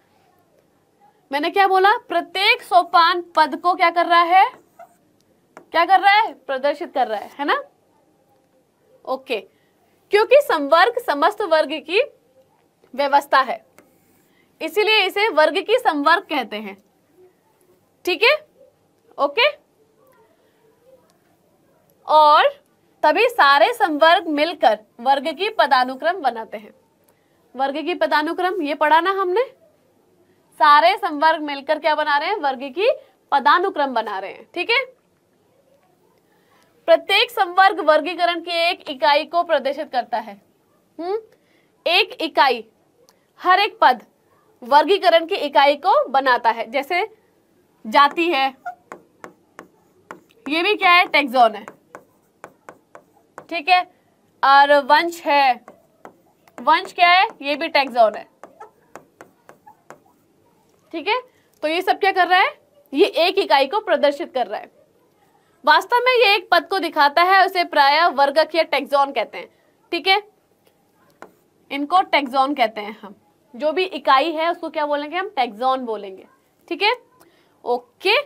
मैंने क्या बोला प्रत्येक सोपान पद को क्या कर रहा है क्या कर रहा है प्रदर्शित कर रहा है है ना ओके क्योंकि संवर्ग समस्त वर्ग की व्यवस्था है इसीलिए इसे वर्ग की संवर्ग कहते हैं ठीक है ओके और तभी सारे संवर्ग मिलकर वर्ग की पदानुक्रम बनाते हैं वर्ग की पदानुक्रम ये पढ़ा ना हमने सारे संवर्ग मिलकर क्या बना रहे हैं वर्ग की पदानुक्रम बना रहे हैं ठीक है प्रत्येक संवर्ग वर्गीकरण की एक इकाई को प्रदर्शित करता है हम्म एक इकाई हर एक पद वर्गीकरण की इकाई को बनाता है जैसे जाति है ये भी क्या है टेक्सोन है ठीक है और वंश है वंश क्या है ये भी टेक्सोन है ठीक है तो ये सब क्या कर रहा है ये एक इकाई को प्रदर्शित कर रहा है वास्तव में ये एक पद को दिखाता है उसे प्राय वर्गक या टेक्सॉन कहते हैं ठीक है इनको टेक्सॉन कहते हैं हम जो भी इकाई है उसको क्या बोलेंगे हम टेक्सॉन बोलेंगे ठीक है ओके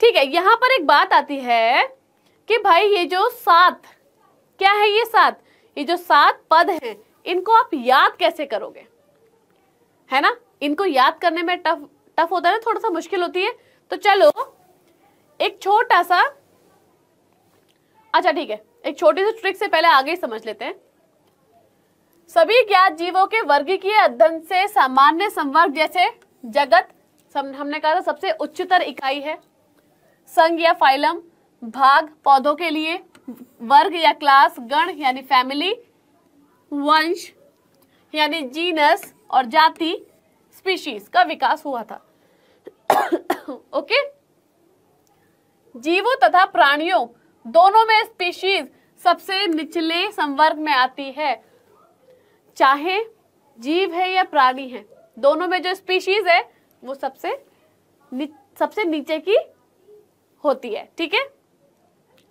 ठीक है यहाँ पर एक बात आती है कि भाई ये जो सात क्या है ये सात ये जो सात पद हैं इनको आप याद कैसे करोगे है ना इनको याद करने में टफ टफ होता है ना थोड़ा सा मुश्किल होती है तो चलो एक छोटा सा अच्छा ठीक है एक छोटी सी ट्रिक से पहले आगे ही समझ लेते हैं सभी ज्ञात जीवों के वर्गीय अध्ययन से सामान्य संवर्ग जैसे जगत हमने कहा था सबसे उच्चतर इकाई है संघ या फाइलम भाग पौधों के लिए वर्ग या क्लास गण यानी फैमिली वंश यानी जीनस और जाति स्पीशीज का विकास हुआ था <coughs> ओके जीवों तथा प्राणियों दोनों में स्पीशीज सबसे निचले संवर्ग में आती है चाहे जीव है या प्राणी है दोनों में जो स्पीशीज है वो सबसे नि, सबसे नीचे की होती है ठीक है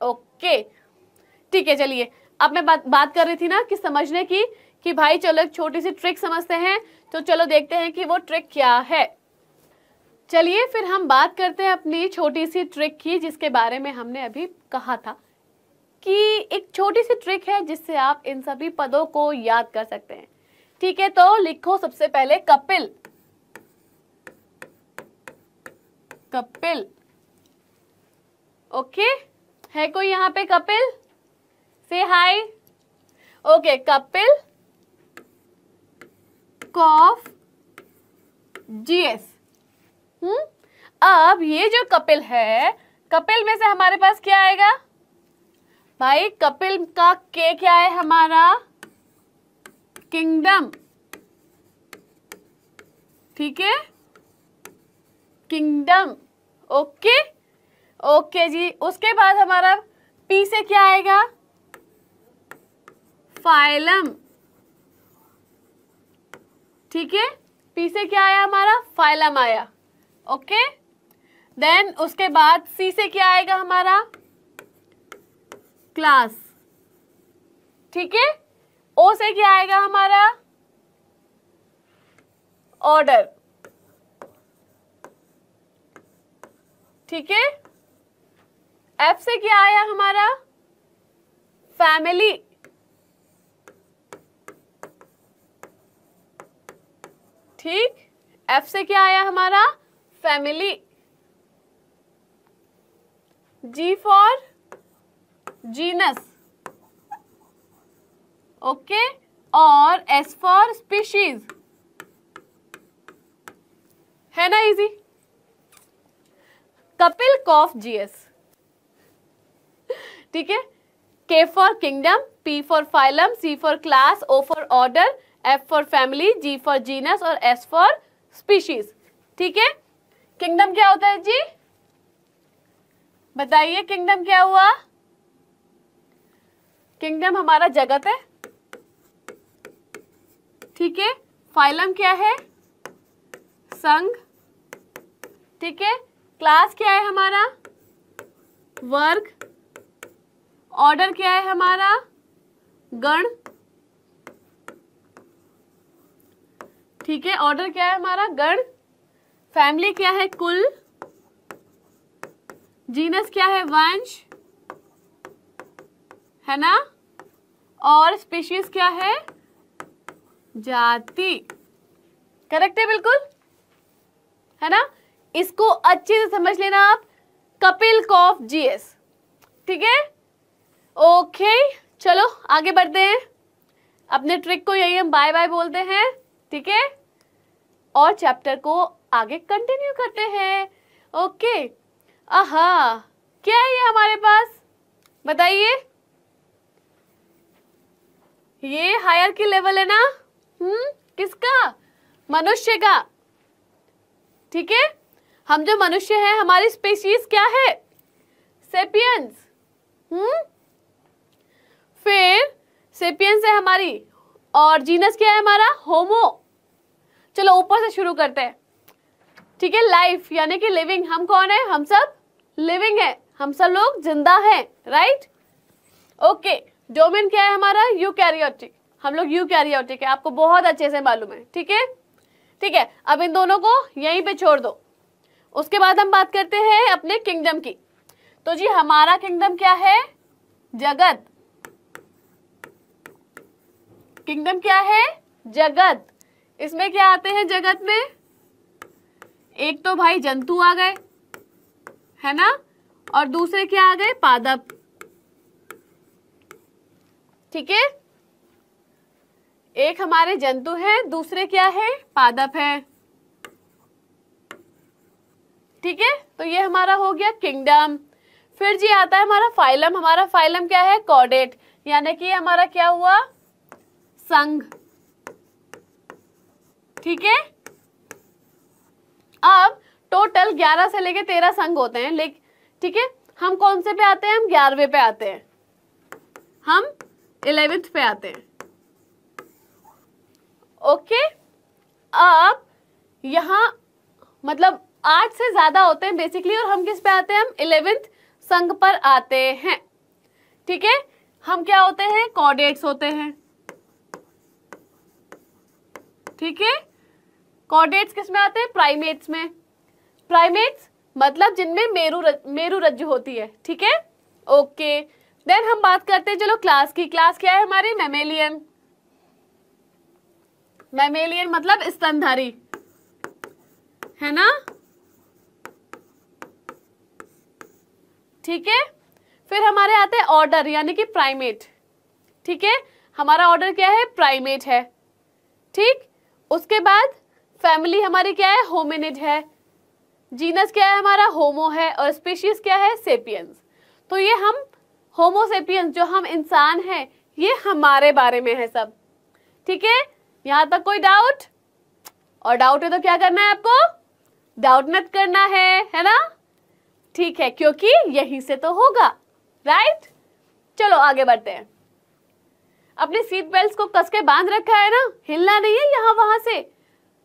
ओके ठीक है चलिए अब मैं बात बात कर रही थी ना कि समझने की कि भाई चलो एक छोटी सी ट्रिक समझते हैं तो चलो देखते हैं कि वो ट्रिक क्या है चलिए फिर हम बात करते हैं अपनी छोटी सी ट्रिक की जिसके बारे में हमने अभी कहा था कि एक छोटी सी ट्रिक है जिससे आप इन सभी पदों को याद कर सकते हैं ठीक है तो लिखो सबसे पहले कपिल कपिल ओके है कोई यहां पे कपिल से हाय ओके कपिल कॉफ जीएस हम्म अब ये जो कपिल है कपिल में से हमारे पास क्या आएगा भाई कपिल का के क्या है हमारा किंगडम ठीक है किंगडम ओके ओके जी उसके बाद हमारा पी से क्या आएगा फाइलम ठीक है पी से क्या आया हमारा फाइलम आया ओके देन उसके बाद सी से क्या आएगा हमारा क्लास ठीक है ओ से क्या आएगा हमारा ऑर्डर ठीक है एफ से क्या आया हमारा फैमिली ठीक एफ से क्या आया हमारा family G for genus okay और S for species है ना इजी कपिल कॉफ जीएस ठीक है K for kingdom P for phylum C for class O for order F for family G for genus और S for species ठीक है kingdom क्या होता है जी बताइए किंगडम क्या हुआ किंगडम हमारा जगत है ठीक है फाइलम क्या है संघ ठीक है क्लास क्या है हमारा वर्ग ऑर्डर क्या है हमारा गण ठीक है ऑर्डर क्या है हमारा गण फैमिली क्या है कुल जीनस क्या है वंश है ना और स्पीशीज क्या है जाति करेक्ट है बिल्कुल है ना इसको अच्छे से समझ लेना आप कपिल कॉफ जीएस ठीक है ओके चलो आगे बढ़ते हैं अपने ट्रिक को यही हम बाय बाय बोलते हैं ठीक है और चैप्टर को आगे कंटिन्यू करते हैं ओके आहा क्या है ये हमारे पास बताइए ये हायर की लेवल है ना हम्म किसका मनुष्य का ठीक है हम जो मनुष्य हैं हमारी स्पेशीज क्या है सेपियंस हम्म फिर सेपियंस है हमारी और जीनस क्या है हमारा होमो चलो ऊपर से शुरू करते हैं ठीक है लाइफ यानी कि लिविंग हम कौन है हम सब लिविंग है हम सब लोग जिंदा है राइट ओके डोमेन क्या है हमारा यू कैरियोटिक हम लोग यू कैरियोटिक है आपको बहुत अच्छे से मालूम है ठीक है ठीक है अब इन दोनों को यहीं पे छोड़ दो उसके बाद हम बात करते हैं अपने किंगडम की तो जी हमारा किंगडम क्या है जगत किंगडम क्या है जगत इसमें क्या आते हैं जगत में एक तो भाई जंतु आ गए है ना और दूसरे क्या आ गए पादप ठीक है एक हमारे जंतु है दूसरे क्या है पादप है ठीक है तो ये हमारा हो गया किंगडम फिर जी आता है हमारा फाइलम हमारा फाइलम क्या है कॉडेट यानी कि हमारा क्या हुआ संघ ठीक है अब टोटल 11 से लेके 13 संघ होते हैं लेकिन ठीक है हम कौन से पे आते हैं हम ग्यारहवें पे आते हैं हम इलेवेंथ पे आते हैं ओके अब यहां मतलब आठ से ज़्यादा होते हैं बेसिकली और हम किस पे आते हैं हम इलेवेंथ संघ पर आते हैं ठीक है हम क्या होते हैं कॉर्डेट्स होते हैं ठीक है कॉर्डेट्स किस में आते हैं प्राइमेट्स में प्राइमेट्स मतलब जिनमें मेरु रज, मेरु रज्जु होती है ठीक है ओके देन हम बात करते हैं चलो क्लास की क्लास क्या है हमारी मेमेलियन मेमेलियन मतलब स्तनधारी है ना ठीक है फिर हमारे आते हैं ऑर्डर यानी कि प्राइमेट ठीक है हमारा ऑर्डर क्या है प्राइमेट है ठीक उसके बाद फैमिली हमारी क्या है होमिनिड है जीनस क्या है हमारा होमो है और स्पीशीज क्या है सेपियंस तो ये हम होमोसेपियंस जो हम इंसान हैं ये हमारे बारे में है सब ठीक है यहां तक कोई डाउट और डाउट है तो क्या करना है आपको डाउट मत करना है है ना ठीक है क्योंकि यहीं से तो होगा राइट चलो आगे बढ़ते हैं अपने सीट बेल्ट को कस के बांध रखा है ना हिलना नहीं है यहां वहां से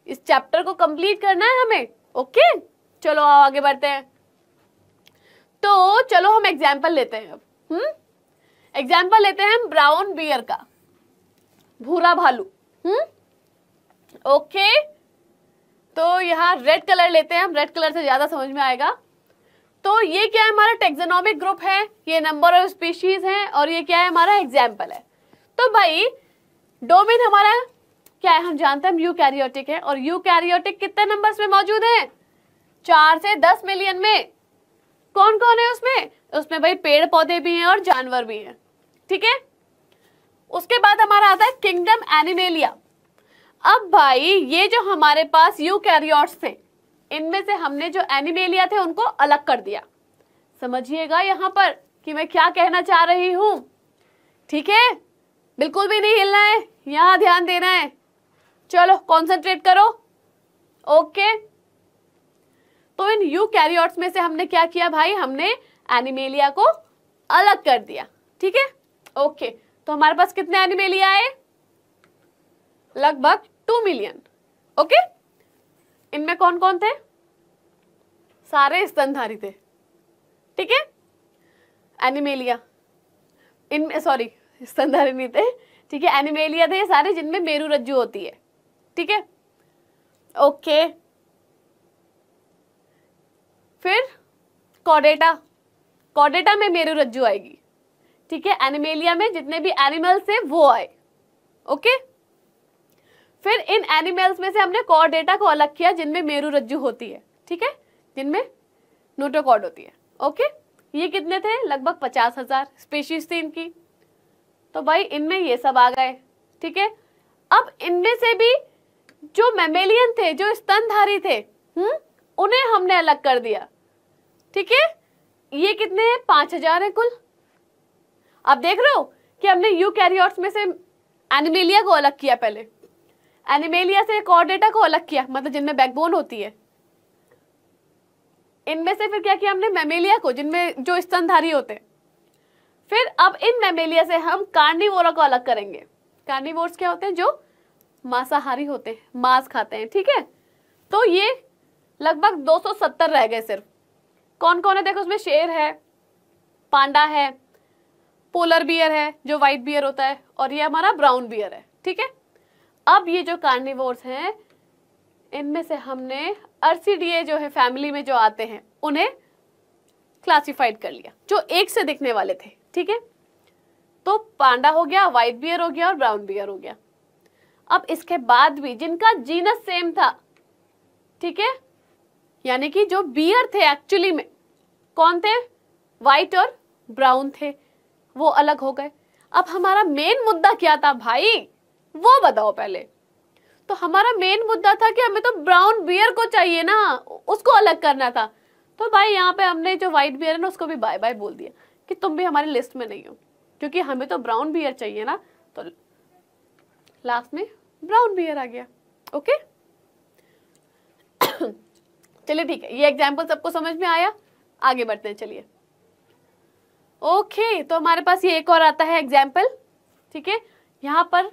इस चैप्टर को कंप्लीट करना है हमें ओके चलो आओ आगे बढ़ते हैं तो चलो हम एग्जाम्पल लेते हैं एग्जाम्पल हम्म? लेते हैं ब्राउन बियर का भूरा भालू हम्म ओके तो यहाँ रेड कलर लेते हैं हम रेड कलर से ज़्यादा समझ में आएगा तो ये क्या है हमारा टेक्सोनॉमिक ग्रुप है ये नंबर ऑफ स्पीशीज हैं और ये क्या है हमारा एग्जाम्पल है तो भाई डोमेन हमारा क्या है हम जानते हैं हम कैरियोटिक है और यू कैरियोटिक कितने नंबर में मौजूद है चार से दस मिलियन में कौन कौन है उसमें उसमें भाई पेड़ पौधे भी हैं और जानवर भी हैं ठीक है उसके बाद हमारा आता है किंगडम एनिमेलिया अब भाई ये जो हमारे पास यू थे इनमें से हमने जो एनिमेलिया थे उनको अलग कर दिया समझिएगा यहाँ पर कि मैं क्या कहना चाह रही हूं ठीक है बिल्कुल भी नहीं हिलना है यहाँ ध्यान देना है चलो कॉन्सेंट्रेट करो ओके तो इन यू कैरियोट्स में से हमने क्या किया भाई हमने एनिमेलिया को अलग कर दिया ठीक है ओके तो हमारे पास कितने एनिमेलिया आए लगभग टू मिलियन ओके इनमें कौन कौन थे सारे स्तनधारी थे ठीक है एनिमेलिया इनमें सॉरी स्तनधारी नहीं थे ठीक है एनिमेलिया थे सारे जिनमें मेरू रज्जू होती है ठीक है ओके फिर कॉडेटा कॉडेटा में मेरू रज्जू आएगी ठीक है एनिमेलिया में जितने भी एनिमल्स है वो आए ओके फिर इन एनिमल्स में से हमने कॉडेटा को अलग किया जिनमें मेरू रज्जू होती है ठीक है जिनमें नोटोकॉड होती है ओके ये कितने थे लगभग पचास हजार स्पेशीज थी इनकी तो भाई इनमें ये सब आ गए ठीक है अब इनमें से भी जो मेमेलियन थे जो स्तनधारी थे हुँ? हम्म, उन्हें हमने अलग कर दिया ठीक है ये कितने हैं पांच हजार है कुल आप देख रहे हो कि हमने यू कैरियॉर्ट्स में से एनिमेलिया को अलग किया पहले एनिमेलिया से कॉर्डेटा को अलग किया मतलब जिनमें बैकबोन होती है इनमें से फिर क्या किया हमने मेमेलिया को जिनमें जो स्तनधारी होते हैं फिर अब इन मेमेलिया से हम कार्निवोरा को अलग करेंगे कार्निवोर्स क्या होते हैं जो मांसाहारी होते हैं मांस खाते हैं ठीक है तो ये लगभग 270 रह गए सिर्फ कौन कौन है देखो उसमें शेर है पांडा है पोलर बियर है जो वाइट बियर होता है और ये हमारा ब्राउन बियर है ठीक है अब ये जो कार्निवोर्स हैं इनमें से हमने अर्सीडीए जो है फैमिली में जो आते हैं उन्हें क्लासिफाइड कर लिया जो एक से दिखने वाले थे ठीक है तो पांडा हो गया वाइट बियर हो गया और ब्राउन बियर हो गया अब इसके बाद भी जिनका जीनस सेम था ठीक है यानी कि जो बियर थे एक्चुअली में कौन थे वाइट और ब्राउन थे वो अलग हो गए अब हमारा मेन मुद्दा क्या था भाई वो बताओ पहले तो हमारा मेन मुद्दा था कि हमें तो ब्राउन बियर को चाहिए ना उसको अलग करना था तो भाई यहाँ पे हमने जो व्हाइट बियर है ना उसको भी बाय बाय बोल दिया कि तुम भी हमारी लिस्ट में नहीं हो क्योंकि हमें तो ब्राउन बियर चाहिए ना तो लास्ट में ब्राउन बियर आ गया ओके चलिए ठीक है ये एग्जाम्पल सबको समझ में आया आगे बढ़ते हैं चलिए ओके तो हमारे पास ये एक और आता है एग्जाम्पल ठीक है यहाँ पर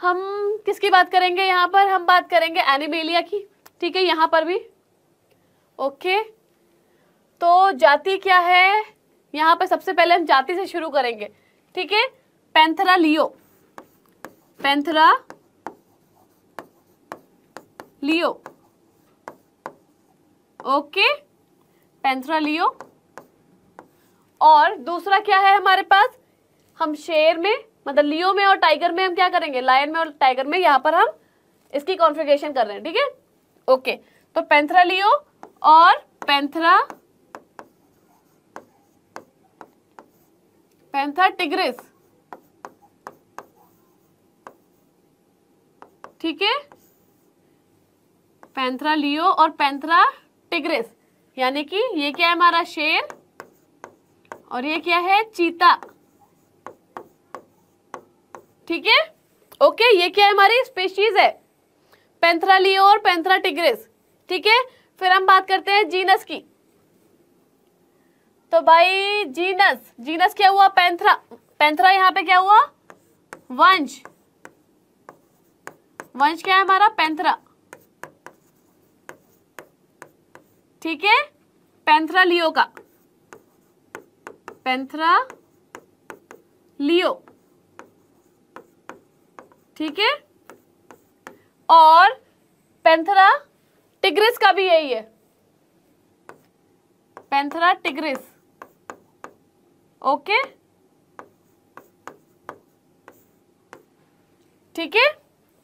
हम किसकी बात करेंगे यहाँ पर हम बात करेंगे एनिमेलिया की ठीक है यहाँ पर भी ओके तो जाति क्या है यहाँ पर सबसे पहले हम जाति से शुरू करेंगे ठीक है पेंथरा लियो पेंथरा लियो ओके पेंथरा लियो और दूसरा क्या है हमारे पास हम शेर में मतलब लियो में और टाइगर में हम क्या करेंगे लायन में और टाइगर में यहां पर हम इसकी कॉन्फ़िगरेशन कर रहे हैं ठीक है ओके तो पेंथरा लियो और पेंथरा पेंथर टिग्रिस ठीक है पैंथरा लियो और पैंथरा टिग्रेस यानी कि ये क्या है हमारा शेर और ये क्या है चीता ठीक है ओके ये क्या है हमारी स्पेशीज है पैंथरा लियो और पैंथरा टिग्रेस ठीक है फिर हम बात करते हैं जीनस की तो भाई जीनस जीनस क्या हुआ पैंथरा पैंथरा यहां पे क्या हुआ वंश वंश क्या है हमारा पैंथरा ठीक है पैंथरा लियो का पैंथरा लियो ठीक है और पैंथरा टिग्रिस का भी यही है पैंथरा टिग्रिस ओके ठीक है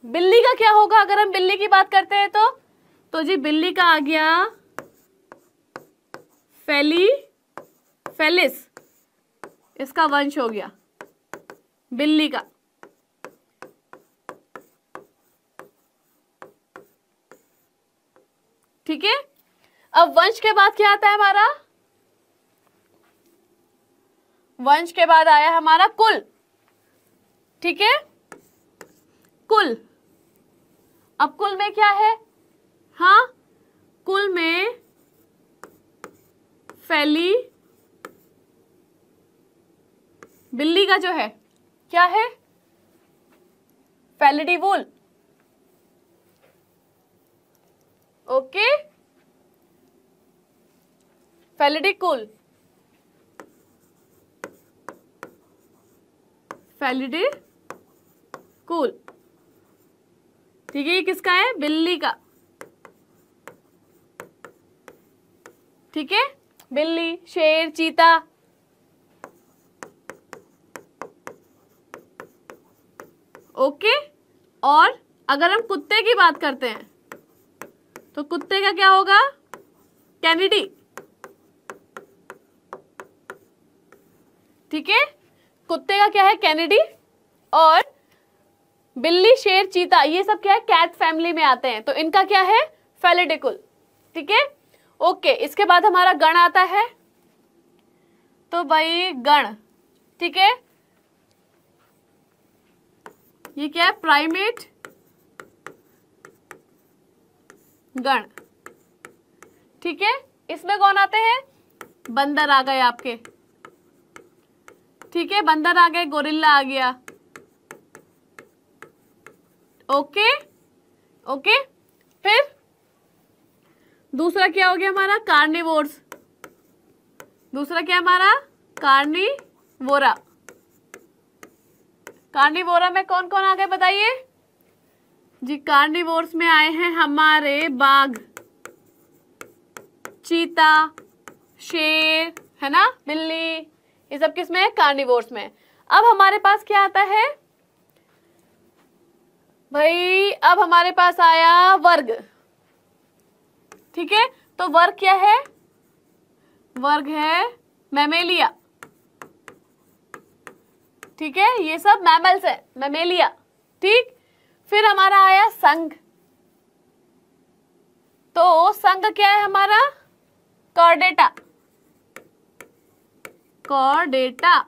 बिल्ली का क्या होगा अगर हम बिल्ली की बात करते हैं तो तो जी बिल्ली का आ गया फैली फेलिस इसका वंश हो गया बिल्ली का ठीक है अब वंश के बाद क्या आता है हमारा वंश के बाद आया हमारा कुल ठीक है कुल अब कुल में क्या है हाँ कुल में फैली बिल्ली का जो है क्या है फैलिडी वूल ओके फैलिडिकुल cool. ठीक है ये किसका है बिल्ली का ठीक है बिल्ली शेर चीता ओके और अगर हम कुत्ते की बात करते हैं तो कुत्ते का क्या होगा कैनिडी ठीक है कुत्ते का क्या है कैनेडी और बिल्ली शेर चीता ये सब क्या है कैट फैमिली में आते हैं तो इनका क्या है फेलेडिकुल ठीक है ओके इसके बाद हमारा गण आता है तो भाई गण ठीक है ये क्या है प्राइमेट गण ठीक है इसमें कौन आते हैं बंदर आ गए आपके ठीक है बंदर आ गए गोरिल्ला आ गया ओके ओके फिर दूसरा क्या हो गया हमारा कार्निवोर्स दूसरा क्या हमारा कार्निवोरा कार्निवोरा में कौन कौन आ गए बताइए जी कार्निवोर्स में आए हैं हमारे बाघ चीता शेर है ना बिल्ली ये सब किस में है कार्निवोर्स में अब हमारे पास क्या आता है भाई अब हमारे पास आया वर्ग ठीक है तो वर्ग क्या है वर्ग है मैमेलिया ठीक है ये सब मैमल्स है मैमेलिया ठीक फिर हमारा आया संघ तो संघ क्या है हमारा कॉर्डेटा कॉर्डेटा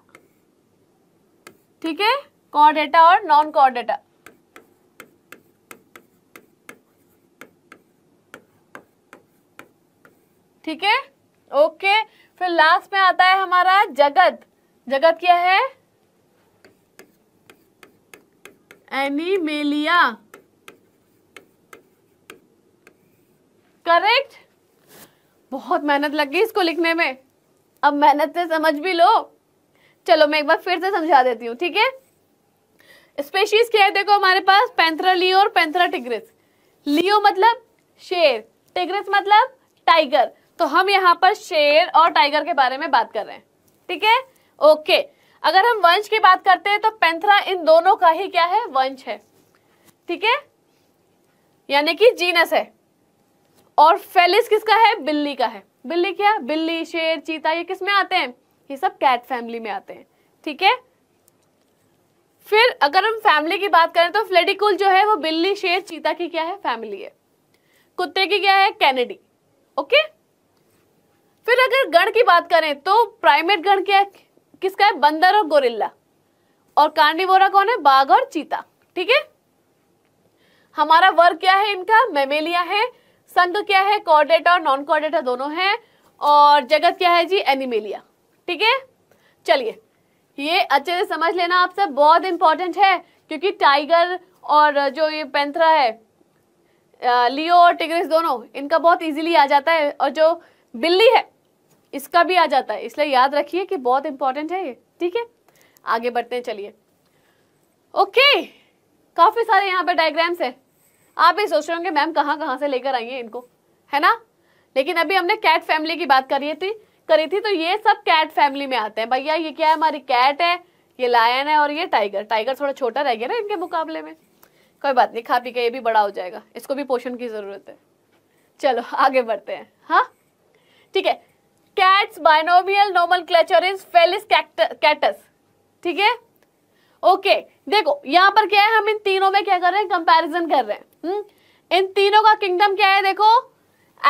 ठीक है कॉर्डेटा और नॉन कॉर्डेटा ठीक है ओके फिर लास्ट में आता है हमारा जगत जगत क्या है एनिमेलिया करेक्ट बहुत मेहनत लग गई इसको लिखने में अब मेहनत से समझ भी लो चलो मैं एक बार फिर से समझा देती हूँ ठीक है स्पेशीज क्या है देखो हमारे पास पैंथरा लियो और पैंथरा टिग्रिस लियो मतलब शेर टिग्रिस मतलब टाइगर तो हम यहाँ पर शेर और टाइगर के बारे में बात कर रहे हैं ठीक है ओके अगर हम वंश की बात करते हैं तो पेंथरा इन दोनों का ही क्या है वंश है ठीक है यानी कि जीनस है और फेलिस किसका है बिल्ली का है बिल्ली क्या बिल्ली शेर चीता ये किस में आते हैं ये सब कैट फैमिली में आते हैं ठीक है फिर अगर हम फैमिली की बात करें तो फ्लेडिकुल जो है वो बिल्ली शेर चीता की क्या है फैमिली है कुत्ते की क्या है कैनेडी ओके फिर अगर गण की बात करें तो प्राइमेट गण क्या है किसका है बंदर और गोरिल्ला और कार्निवोरा कौन है बाघ और चीता ठीक है हमारा वर्ग क्या है इनका मेमेलिया है संघ क्या है कॉर्डेटा और नॉन कॉर्डेटा दोनों हैं और जगत क्या है जी एनिमेलिया ठीक है चलिए ये अच्छे से समझ लेना आप सब बहुत इंपॉर्टेंट है क्योंकि टाइगर और जो ये पेंथरा है लियो और टिग्रिस दोनों इनका बहुत इजीली आ जाता है और जो बिल्ली है इसका भी आ जाता है इसलिए याद रखिए कि बहुत इंपॉर्टेंट है ये ठीक है आगे बढ़ते हैं चलिए ओके काफ़ी सारे यहाँ पे डायग्राम्स हैं आप ये सोच रहे होंगे मैम कहाँ कहाँ से लेकर आई है इनको है ना लेकिन अभी हमने कैट फैमिली की बात करी थी करी थी तो ये सब कैट फैमिली में आते हैं भैया ये क्या है हमारी कैट है ये लायन है और ये टाइगर टाइगर थोड़ा छोटा रह गया ना इनके मुकाबले में कोई बात नहीं खा पी के ये भी बड़ा हो जाएगा इसको भी पोषण की ज़रूरत है चलो आगे बढ़ते हैं हाँ ठीक है cats binomial nomenclature is Felis catus ठीक है ओके देखो यहां पर क्या है हम इन तीनों में क्या कर रहे हैं कंपैरिजन कर रहे हैं हुँ? हम्म? इन तीनों का किंगडम क्या है देखो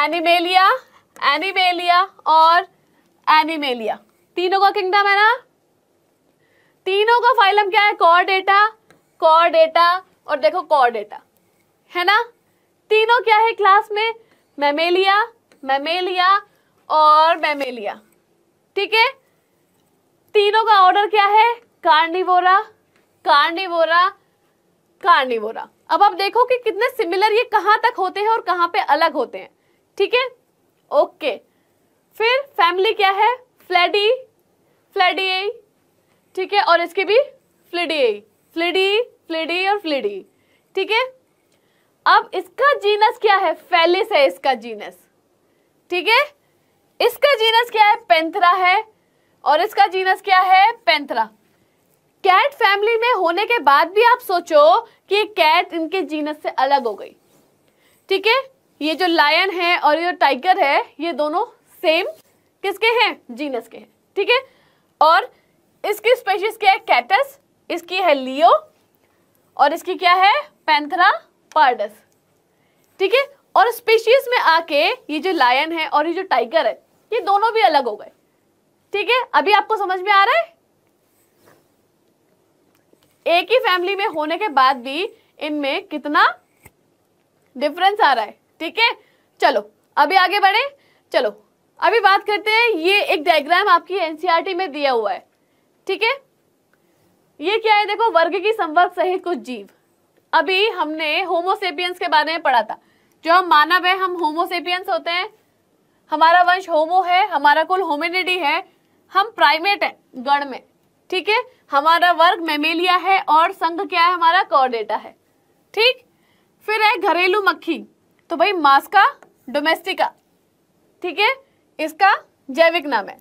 एनिमेलिया एनिमेलिया और एनिमेलिया तीनों का किंगडम है ना तीनों का फाइलम क्या है कॉर डेटा और देखो डेटा है ना तीनों क्या है क्लास में मेमेलिया मेमेलिया और मेमेलिया ठीक है तीनों का ऑर्डर क्या है कार्निवोरा कार्निवोरा कार्निवोरा अब आप देखो कि कितने सिमिलर ये कहां तक होते हैं और कहां पे अलग होते हैं ठीक है ओके फिर फैमिली क्या है फ्लैडी फ्लैडी ठीक है और इसके भी फ्लिडी फ्लिडी फ्लिडी और फ्लिडी ठीक है अब इसका जीनस क्या है फैलिस है इसका जीनस ठीक है इसका जीनस क्या है पेंथरा है और इसका जीनस क्या है पेंथरा कैट फैमिली में होने के बाद भी आप सोचो कि कैट इनके जीनस से अलग हो गई ठीक है ये जो लायन है और ये टाइगर है ये दोनों सेम किसके हैं जीनस के हैं ठीक है और इसकी स्पेशीज क्या है कैटस इसकी है लियो और इसकी क्या है पैंथरा पार्डस ठीक है और स्पीशीज में आके ये जो लायन है और ये जो टाइगर है ये दोनों भी अलग हो गए ठीक है अभी आपको समझ में आ रहा है एक ही फैमिली में होने के बाद भी इनमें कितना डिफरेंस आ रहा है ठीक है चलो अभी आगे बढ़े चलो अभी बात करते हैं ये एक डायग्राम आपकी एनसीईआरटी e में दिया हुआ है ठीक है ये क्या है देखो वर्ग की संवर्ग सहित कुछ जीव अभी हमने होमोसेपियंस के बारे में पढ़ा था जो हम मानव है हम होमोसेपियंस होते हैं हमारा वंश होमो है हमारा कुल होमिनिडी है हम प्राइमेट है गण में ठीक है हमारा वर्ग मेमेलिया है और संघ क्या है हमारा कॉर्डेटा है ठीक फिर है घरेलू मक्खी तो भाई मास्का डोमेस्टिका ठीक है इसका जैविक नाम है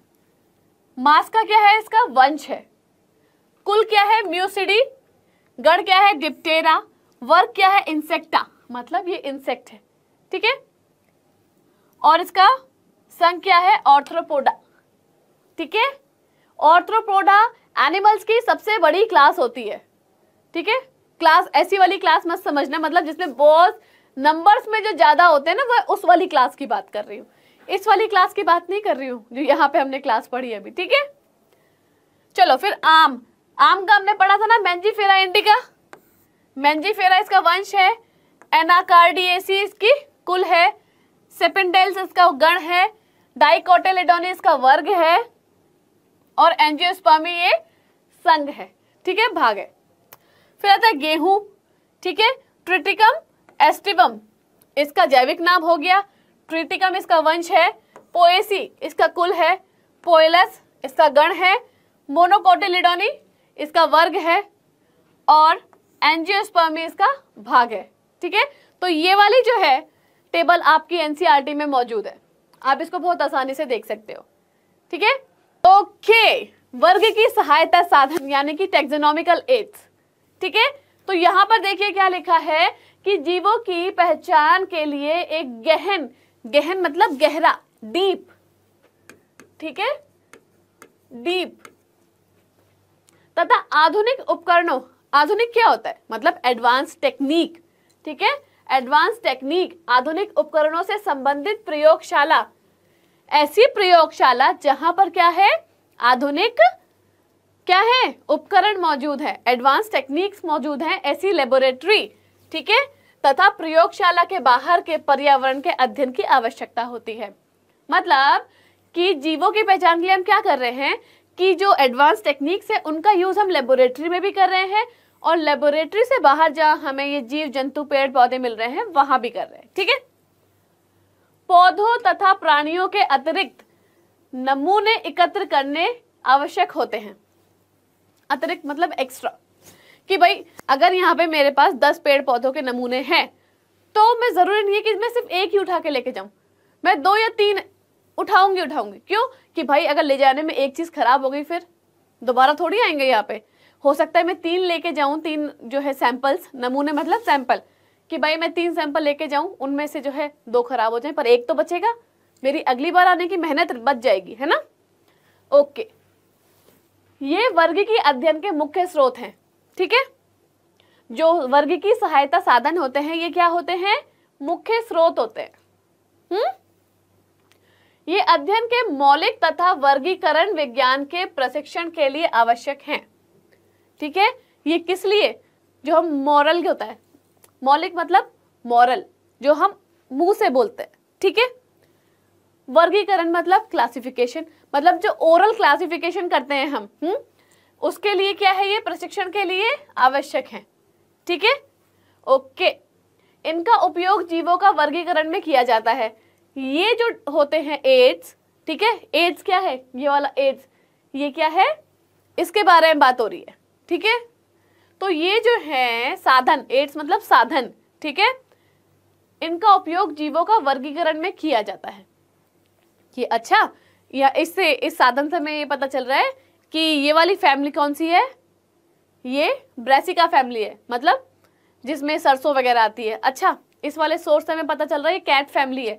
मास्का क्या है इसका वंश है कुल क्या है म्यूसिडी गण क्या है डिप्टेरा वर्ग क्या है इंसेक्टा मतलब ये इंसेक्ट है ठीक है और इसका संघ क्या है ऑर्थ्रोपोडा ठीक है ऑर्थ्रोपोडा एनिमल्स की सबसे बड़ी क्लास होती है ठीक है क्लास ऐसी वाली क्लास मत समझना मतलब जिसमें बहुत नंबर्स में जो ज़्यादा होते हैं ना वह उस वाली क्लास की बात कर रही हूँ इस वाली क्लास की बात नहीं कर रही हूँ जो यहाँ पे हमने क्लास पढ़ी अभी ठीक है चलो फिर आम आम का हमने पढ़ा था ना फेरा इंडिका फेरा इसका वंश है एनाकार्डिएसी इसकी कुल है सेपेंडेल्स इसका गण है डाइकोटेलेडोनी इसका वर्ग है और एंजियोस्पर्मी ये संघ है ठीक है भाग है फिर आता है गेहूं ठीक है ट्रिटिकम एस्टिबम इसका जैविक नाम हो गया ट्रिटिकम इसका वंश है पोएसी इसका कुल है पोएलस इसका गण है मोनोकोटेलिडोनी इसका वर्ग है और एंजियोस्पर्मी इसका भाग है ठीक है तो ये वाली जो है टेबल आपकी एनसीईआरटी में मौजूद है आप इसको बहुत आसानी से देख सकते हो ठीक है ओके वर्ग की सहायता साधन यानी कि टेक्सोनॉमिकल एथ ठीक है तो यहां पर देखिए क्या लिखा है कि जीवों की पहचान के लिए एक गहन गहन मतलब गहरा डीप ठीक है डीप तथा आधुनिक उपकरणों आधुनिक क्या होता है मतलब एडवांस टेक्निक ठीक है एडवांस टेक्निक आधुनिक उपकरणों से संबंधित प्रयोगशाला ऐसी प्रयोगशाला जहां पर क्या है आधुनिक क्या है उपकरण मौजूद है एडवांस टेक्निक्स मौजूद हैं ऐसी लेबोरेटरी ठीक है तथा प्रयोगशाला के बाहर के पर्यावरण के अध्ययन की आवश्यकता होती है मतलब कि जीवों की पहचान के लिए हम क्या कर रहे हैं कि जो एडवांस टेक्निक्स है उनका यूज हम लेबोरेटरी में भी कर रहे हैं और लेबोरेटरी से बाहर जहां हमें ये जीव जंतु पेड़ पौधे मिल रहे हैं वहां भी कर रहे हैं ठीक है पौधों तथा प्राणियों के अतिरिक्त नमूने एकत्र करने आवश्यक होते हैं अतिरिक्त मतलब एक्स्ट्रा कि भाई अगर यहाँ पे मेरे पास दस पेड़ पौधों के नमूने हैं तो मैं ज़रूरी नहीं है कि मैं सिर्फ एक ही उठा के लेके जाऊं मैं दो या तीन उठाऊंगी उठाऊंगी क्यों कि भाई अगर ले जाने में एक चीज़ खराब हो गई फिर दोबारा थोड़ी आएंगे यहाँ पे हो सकता है मैं तीन लेके जाऊं तीन जो है सैंपल्स नमूने मतलब सैंपल कि भाई मैं तीन सैंपल लेके जाऊं उनमें से जो है दो खराब हो जाए पर एक तो बचेगा मेरी अगली बार आने की मेहनत बच जाएगी है ना ओके ये वर्गीय अध्ययन के मुख्य स्रोत हैं ठीक है थीके? जो वर्गीय सहायता साधन होते हैं ये क्या होते हैं मुख्य स्रोत होते हैं हुँ? ये अध्ययन के मौलिक तथा वर्गीकरण विज्ञान के प्रशिक्षण के लिए आवश्यक हैं ठीक है ये किस लिए जो हम मॉरल के होता है मौलिक मतलब मॉरल जो हम मुंह से बोलते हैं ठीक है वर्गीकरण मतलब क्लासिफिकेशन मतलब जो ओरल क्लासिफिकेशन करते हैं हम हुँ? हम्म? उसके लिए क्या है ये प्रशिक्षण के लिए आवश्यक है ठीक है ओके इनका उपयोग जीवों का वर्गीकरण में किया जाता है ये जो होते हैं एड्स ठीक है एड्स क्या है ये वाला एड्स ये क्या है इसके बारे में बात हो रही है ठीक है तो ये जो है साधन एड्स मतलब साधन ठीक है इनका उपयोग जीवों का वर्गीकरण में किया जाता है कि अच्छा या इससे इस साधन से हमें ये पता चल रहा है कि ये वाली फैमिली कौन सी है ये ब्रेसिका फैमिली है मतलब जिसमें सरसों वगैरह आती है अच्छा इस वाले सोर्स से हमें पता चल रहा है ये कैट फैमिली है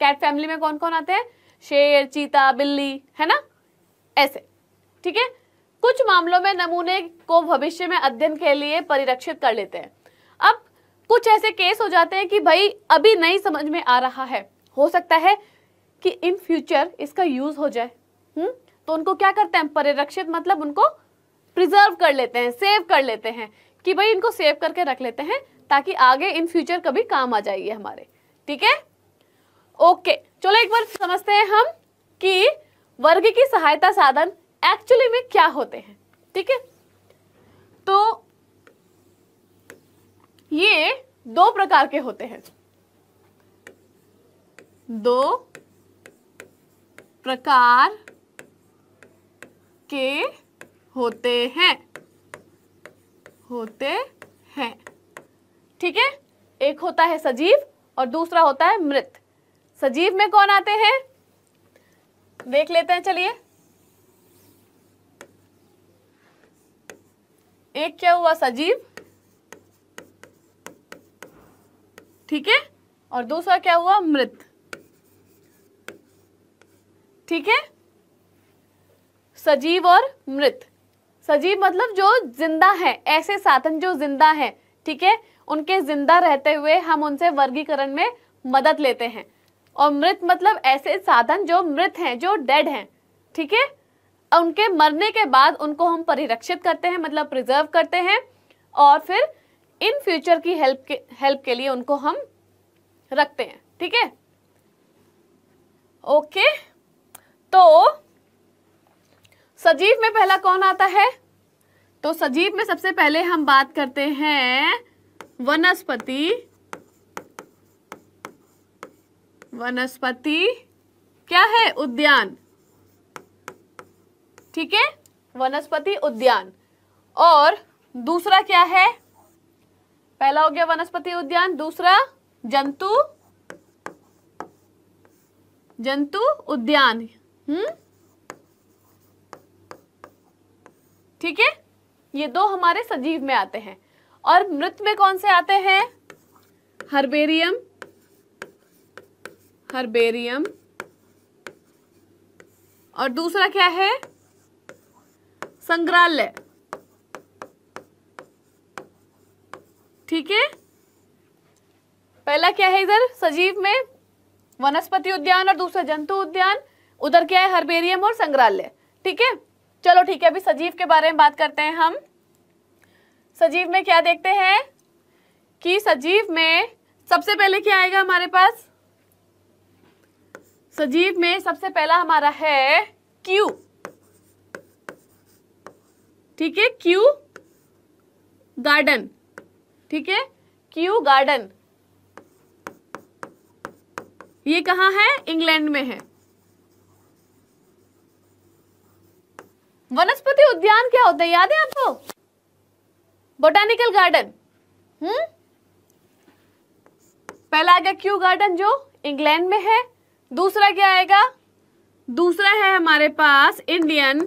कैट फैमिली में कौन कौन आते हैं शेर चीता बिल्ली है ना ऐसे ठीक है कुछ मामलों में नमूने को भविष्य में अध्ययन के लिए परिरक्षित कर लेते हैं अब कुछ ऐसे केस हो जाते हैं कि भाई अभी नहीं समझ में आ रहा है हो सकता है कि इन फ्यूचर इसका यूज हो जाए हुँ? हम्म? तो उनको क्या करते हैं परिरक्षित मतलब उनको प्रिजर्व कर लेते हैं सेव कर लेते हैं कि भाई इनको सेव करके रख लेते हैं ताकि आगे इन फ्यूचर कभी काम आ जाइए हमारे ठीक है ओके चलो एक बार समझते हैं हम कि वर्ग की सहायता साधन एक्चुअली में क्या होते हैं ठीक है तो ये दो प्रकार के होते हैं दो प्रकार के होते हैं होते हैं ठीक है एक होता है सजीव और दूसरा होता है मृत सजीव में कौन आते हैं देख लेते हैं चलिए एक क्या हुआ सजीव ठीक है और दूसरा क्या हुआ मृत ठीक है सजीव और मृत सजीव मतलब जो जिंदा है ऐसे साधन जो जिंदा है ठीक है उनके जिंदा रहते हुए हम उनसे वर्गीकरण में मदद लेते हैं और मृत मतलब ऐसे साधन जो मृत हैं जो डेड हैं ठीक है उनके मरने के बाद उनको हम परिरक्षित करते हैं मतलब प्रिजर्व करते हैं और फिर इन फ्यूचर की हेल्प के हेल्प के लिए उनको हम रखते हैं ठीक है ओके तो सजीव में पहला कौन आता है तो सजीव में सबसे पहले हम बात करते हैं वनस्पति वनस्पति क्या है उद्यान ठीक है वनस्पति उद्यान और दूसरा क्या है पहला हो गया वनस्पति उद्यान दूसरा जंतु जंतु उद्यान हम्म ठीक है ये दो हमारे सजीव में आते हैं और मृत में कौन से आते हैं हर्बेरियम हर्बेरियम और दूसरा क्या है संग्रहालय ठीक है पहला क्या है इधर सजीव में वनस्पति उद्यान और दूसरा जंतु उद्यान उधर क्या है हर्बेरियम और संग्रहालय ठीक है चलो ठीक है अभी सजीव के बारे में बात करते हैं हम सजीव में क्या देखते हैं कि सजीव में सबसे पहले क्या आएगा हमारे पास सजीव में सबसे पहला हमारा है क्यू ठीक है क्यू गार्डन ठीक है क्यू गार्डन ये कहां है इंग्लैंड में है वनस्पति उद्यान क्या होता है याद है आपको बोटानिकल गार्डन हम्म पहला आ गया क्यू गार्डन जो इंग्लैंड में है दूसरा क्या आएगा दूसरा है हमारे पास इंडियन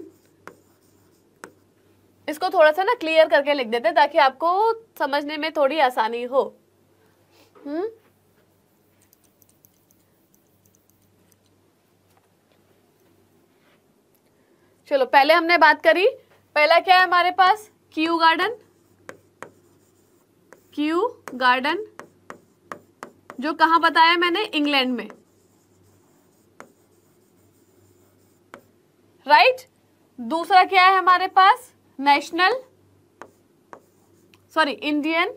इसको थोड़ा सा ना क्लियर करके लिख देते हैं ताकि आपको समझने में थोड़ी आसानी हो हम्म चलो पहले हमने बात करी पहला क्या है हमारे पास क्यू गार्डन क्यू गार्डन जो कहा बताया मैंने इंग्लैंड में राइट right? दूसरा क्या है हमारे पास नेशनल सॉरी इंडियन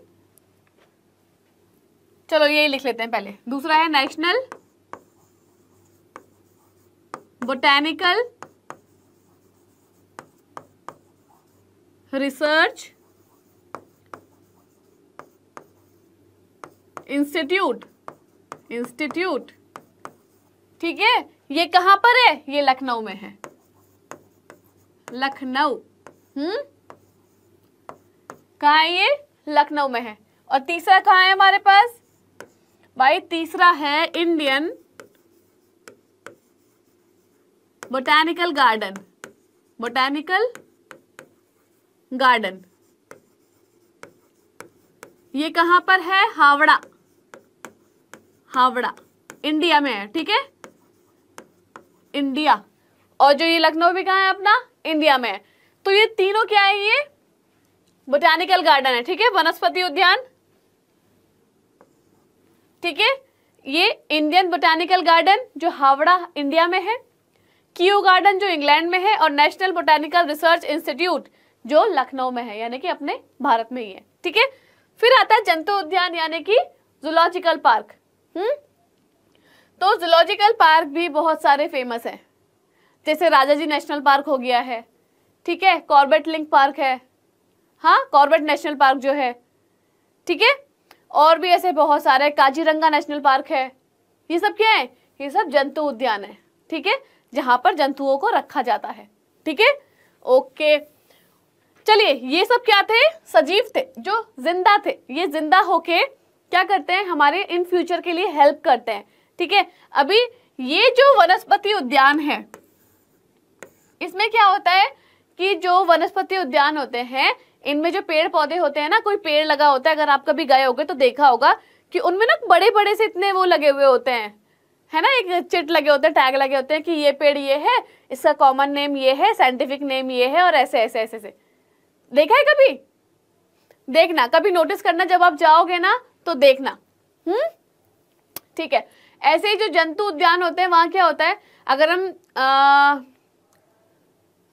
चलो ये लिख लेते हैं पहले दूसरा है national botanical research institute institute ठीक है ये कहां पर है ये लखनऊ में है लखनऊ हम्म कहा है ये लखनऊ में है और तीसरा कहा है हमारे पास भाई तीसरा है Indian botanical garden botanical garden ये कहां पर है हावड़ा हावड़ा इंडिया में है ठीक है इंडिया और जो ये लखनऊ भी कहा है अपना इंडिया में है तो ये तीनों क्या है ये बोटानिकल गार्डन है ठीक है वनस्पति उद्यान ठीक है ये इंडियन बोटानिकल गार्डन जो हावड़ा इंडिया में है क्यू गार्डन जो इंग्लैंड में है और नेशनल बोटानिकल रिसर्च इंस्टीट्यूट जो लखनऊ में है यानी कि अपने भारत में ही है ठीक है फिर आता है जंतु उद्यान यानी कि जुलॉजिकल पार्क हम्म तो जुलॉजिकल पार्क भी बहुत सारे फेमस हैं जैसे राजा जी नेशनल पार्क हो गया है ठीक है कॉर्बेट लिंक पार्क है हाँ कॉर्बेट नेशनल पार्क जो है ठीक है और भी ऐसे बहुत सारे काजीरंगा नेशनल पार्क है ये सब क्या है ये सब जंतु उद्यान है ठीक है जहां पर जंतुओं को रखा जाता है ठीक है ओके चलिए ये सब क्या थे सजीव थे जो जिंदा थे ये जिंदा होके क्या करते हैं हमारे इन फ्यूचर के लिए हेल्प करते हैं ठीक है अभी ये जो वनस्पति उद्यान है इसमें क्या होता है कि जो वनस्पति उद्यान होते हैं इनमें जो पेड़ पौधे होते हैं ना कोई पेड़ लगा होता है अगर आप कभी गए होगे तो देखा होगा कि उनमें ना बड़े बड़े से इतने वो लगे हुए होते हैं है ना एक चिट लगे होते हैं टैग लगे होते हैं कि ये पेड़ ये है इसका कॉमन नेम ये है साइंटिफिक नेम ये है और ऐसे ऐसे ऐसे ऐसे देखा है कभी देखना कभी नोटिस करना जब आप जाओगे ना तो देखना हम्म ठीक है ऐसे ही जो जंतु उद्यान होते हैं वहां क्या होता है अगर हम अः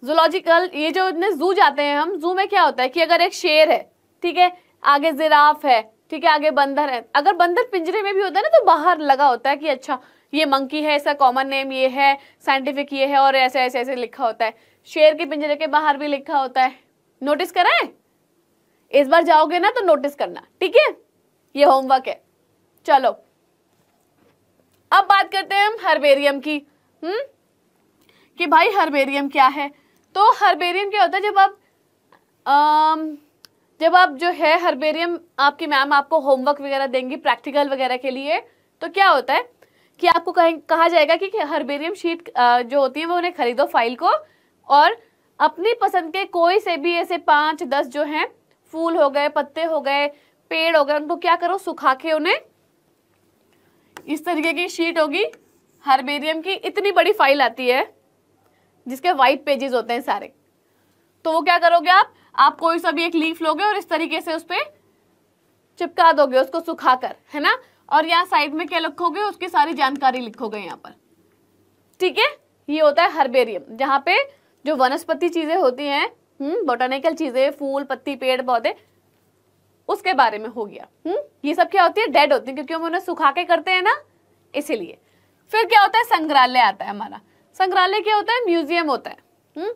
जूलॉजिकल ये जो इतने जू जाते हैं हम जू में क्या होता है कि अगर एक शेर है ठीक है आगे जिराफ है ठीक है आगे बंदर है अगर बंदर पिंजरे में भी होता है ना तो बाहर लगा होता है कि अच्छा ये मंकी है इसका कॉमन नेम ये है साइंटिफिक ये है और ऐसे ऐसे ऐसे लिखा होता है शेर के पिंजरे के बाहर भी लिखा होता है नोटिस कराए इस बार जाओगे ना तो नोटिस करना ठीक है ये होमवर्क है चलो अब बात करते हैं हम हर्बेरियम की हम्म कि भाई हर्बेरियम क्या है तो हर्बेरियम क्या होता है जब आप आम, जब आप जो है हर्बेरियम आपकी मैम आपको होमवर्क वगैरह देंगी प्रैक्टिकल वगैरह के लिए तो क्या होता है कि आपको कहें कहा जाएगा कि हर्बेरियम शीट जो होती है वो उन्हें खरीदो फाइल को और अपनी पसंद के कोई से भी ऐसे पाँच दस जो हैं फूल हो गए पत्ते हो गए पेड़ हो गए उनको क्या करो सुखा के उन्हें इस तरीके की शीट होगी हर्बेरियम की इतनी बड़ी फाइल आती है जिसके वाइट पेजेस होते हैं सारे तो वो क्या करोगे आप आप कोई सा भी एक लीफ लोगे और इस तरीके से उस पर चिपका दोगे उसको सुखा कर है ना और यहाँ साइड में क्या लिखोगे उसकी सारी जानकारी लिखोगे यहाँ पर ठीक है ये होता है हर्बेरियम जहाँ पे जो वनस्पति चीजें होती हैं हम्म बोटानिकल चीजें फूल पत्ती पेड़ पौधे उसके बारे में हो गया हम्म ये सब क्या होती है डेड होती है क्योंकि हम उन्हें सुखा के करते हैं ना इसीलिए फिर क्या होता है संग्रहालय आता है हमारा संग्रहालय क्या होता है म्यूजियम होता है हुँ? हम्म?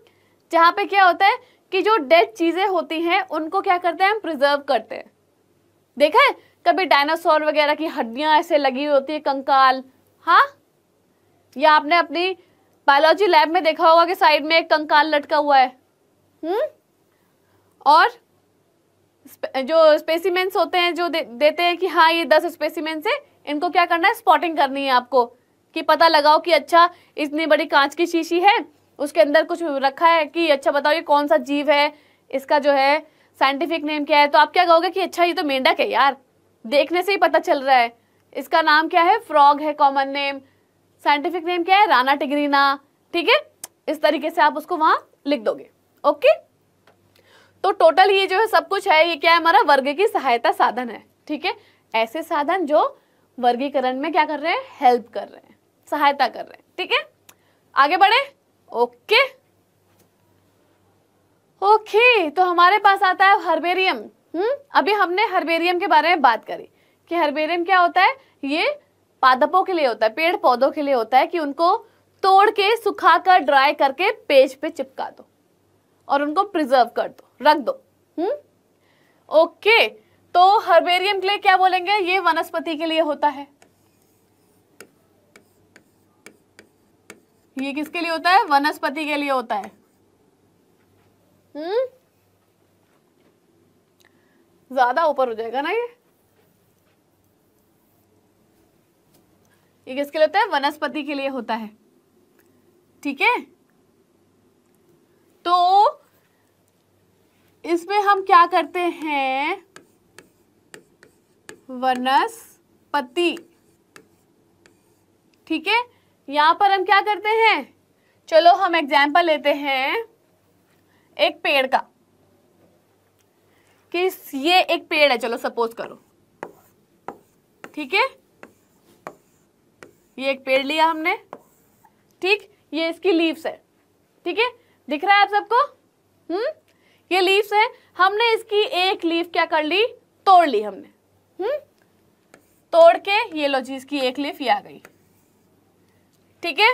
जहाँ पे क्या होता है कि जो डेड चीजें होती हैं उनको क्या करते हैं हम प्रिजर्व करते हैं देखा है कभी डायनासोर वगैरह की हड्डियां ऐसे लगी हुई होती है कंकाल हाँ या आपने अपनी बायोलॉजी लैब में देखा होगा कि साइड में एक कंकाल लटका हुआ है हम्म और जो स्पेसिमेंट्स होते हैं जो दे, देते हैं कि हाँ ये दस स्पेसिमेंट्स है इनको क्या करना है स्पॉटिंग करनी है आपको कि पता लगाओ कि अच्छा इतनी बड़ी कांच की शीशी है उसके अंदर कुछ रखा है कि अच्छा बताओ ये कौन सा जीव है इसका जो है साइंटिफिक नेम क्या है तो आप क्या कहोगे कि अच्छा ये तो मेंढक है यार देखने से ही पता चल रहा है इसका नाम क्या है फ्रॉग है कॉमन नेम साइंटिफिक नेम क्या है राना टिगरीना ठीक है इस तरीके से आप उसको वहां लिख दोगे ओके तो टोटल ये जो है सब कुछ है ये क्या है हमारा वर्ग की सहायता साधन है ठीक है ऐसे साधन जो वर्गीकरण में क्या कर रहे हैं हेल्प कर रहे हैं सहायता कर रहे हैं ठीक है आगे बढ़े ओके ओके तो हमारे पास आता है हर्बेरियम हम्म अभी हमने हर्बेरियम के बारे में बात करी कि हर्बेरियम क्या होता है ये पादपों के लिए होता है पेड़ पौधों के लिए होता है कि उनको तोड़ के सुखा कर ड्राई करके पेज पे चिपका दो और उनको प्रिजर्व कर दो रख दो हम्म ओके तो हर्बेरियम के लिए क्या बोलेंगे ये वनस्पति के लिए होता है ये किसके लिए होता है वनस्पति के लिए होता है हम्म ज्यादा ऊपर हो जाएगा ना ये ये किसके लिए होता है वनस्पति के लिए होता है ठीक है तो इसमें हम क्या करते हैं वनस्पति ठीक है यहाँ पर हम क्या करते हैं चलो हम एग्जाम्पल लेते हैं एक पेड़ का कि ये एक पेड़ है चलो सपोज करो ठीक है ये एक पेड़ लिया हमने ठीक ये इसकी लीव्स है ठीक है दिख रहा है आप सबको हम्म ये लीव्स है हमने इसकी एक लीफ क्या कर ली तोड़ ली हमने हम्म तोड़ के ये लो जी इसकी एक लीफ ये आ गई ठीक है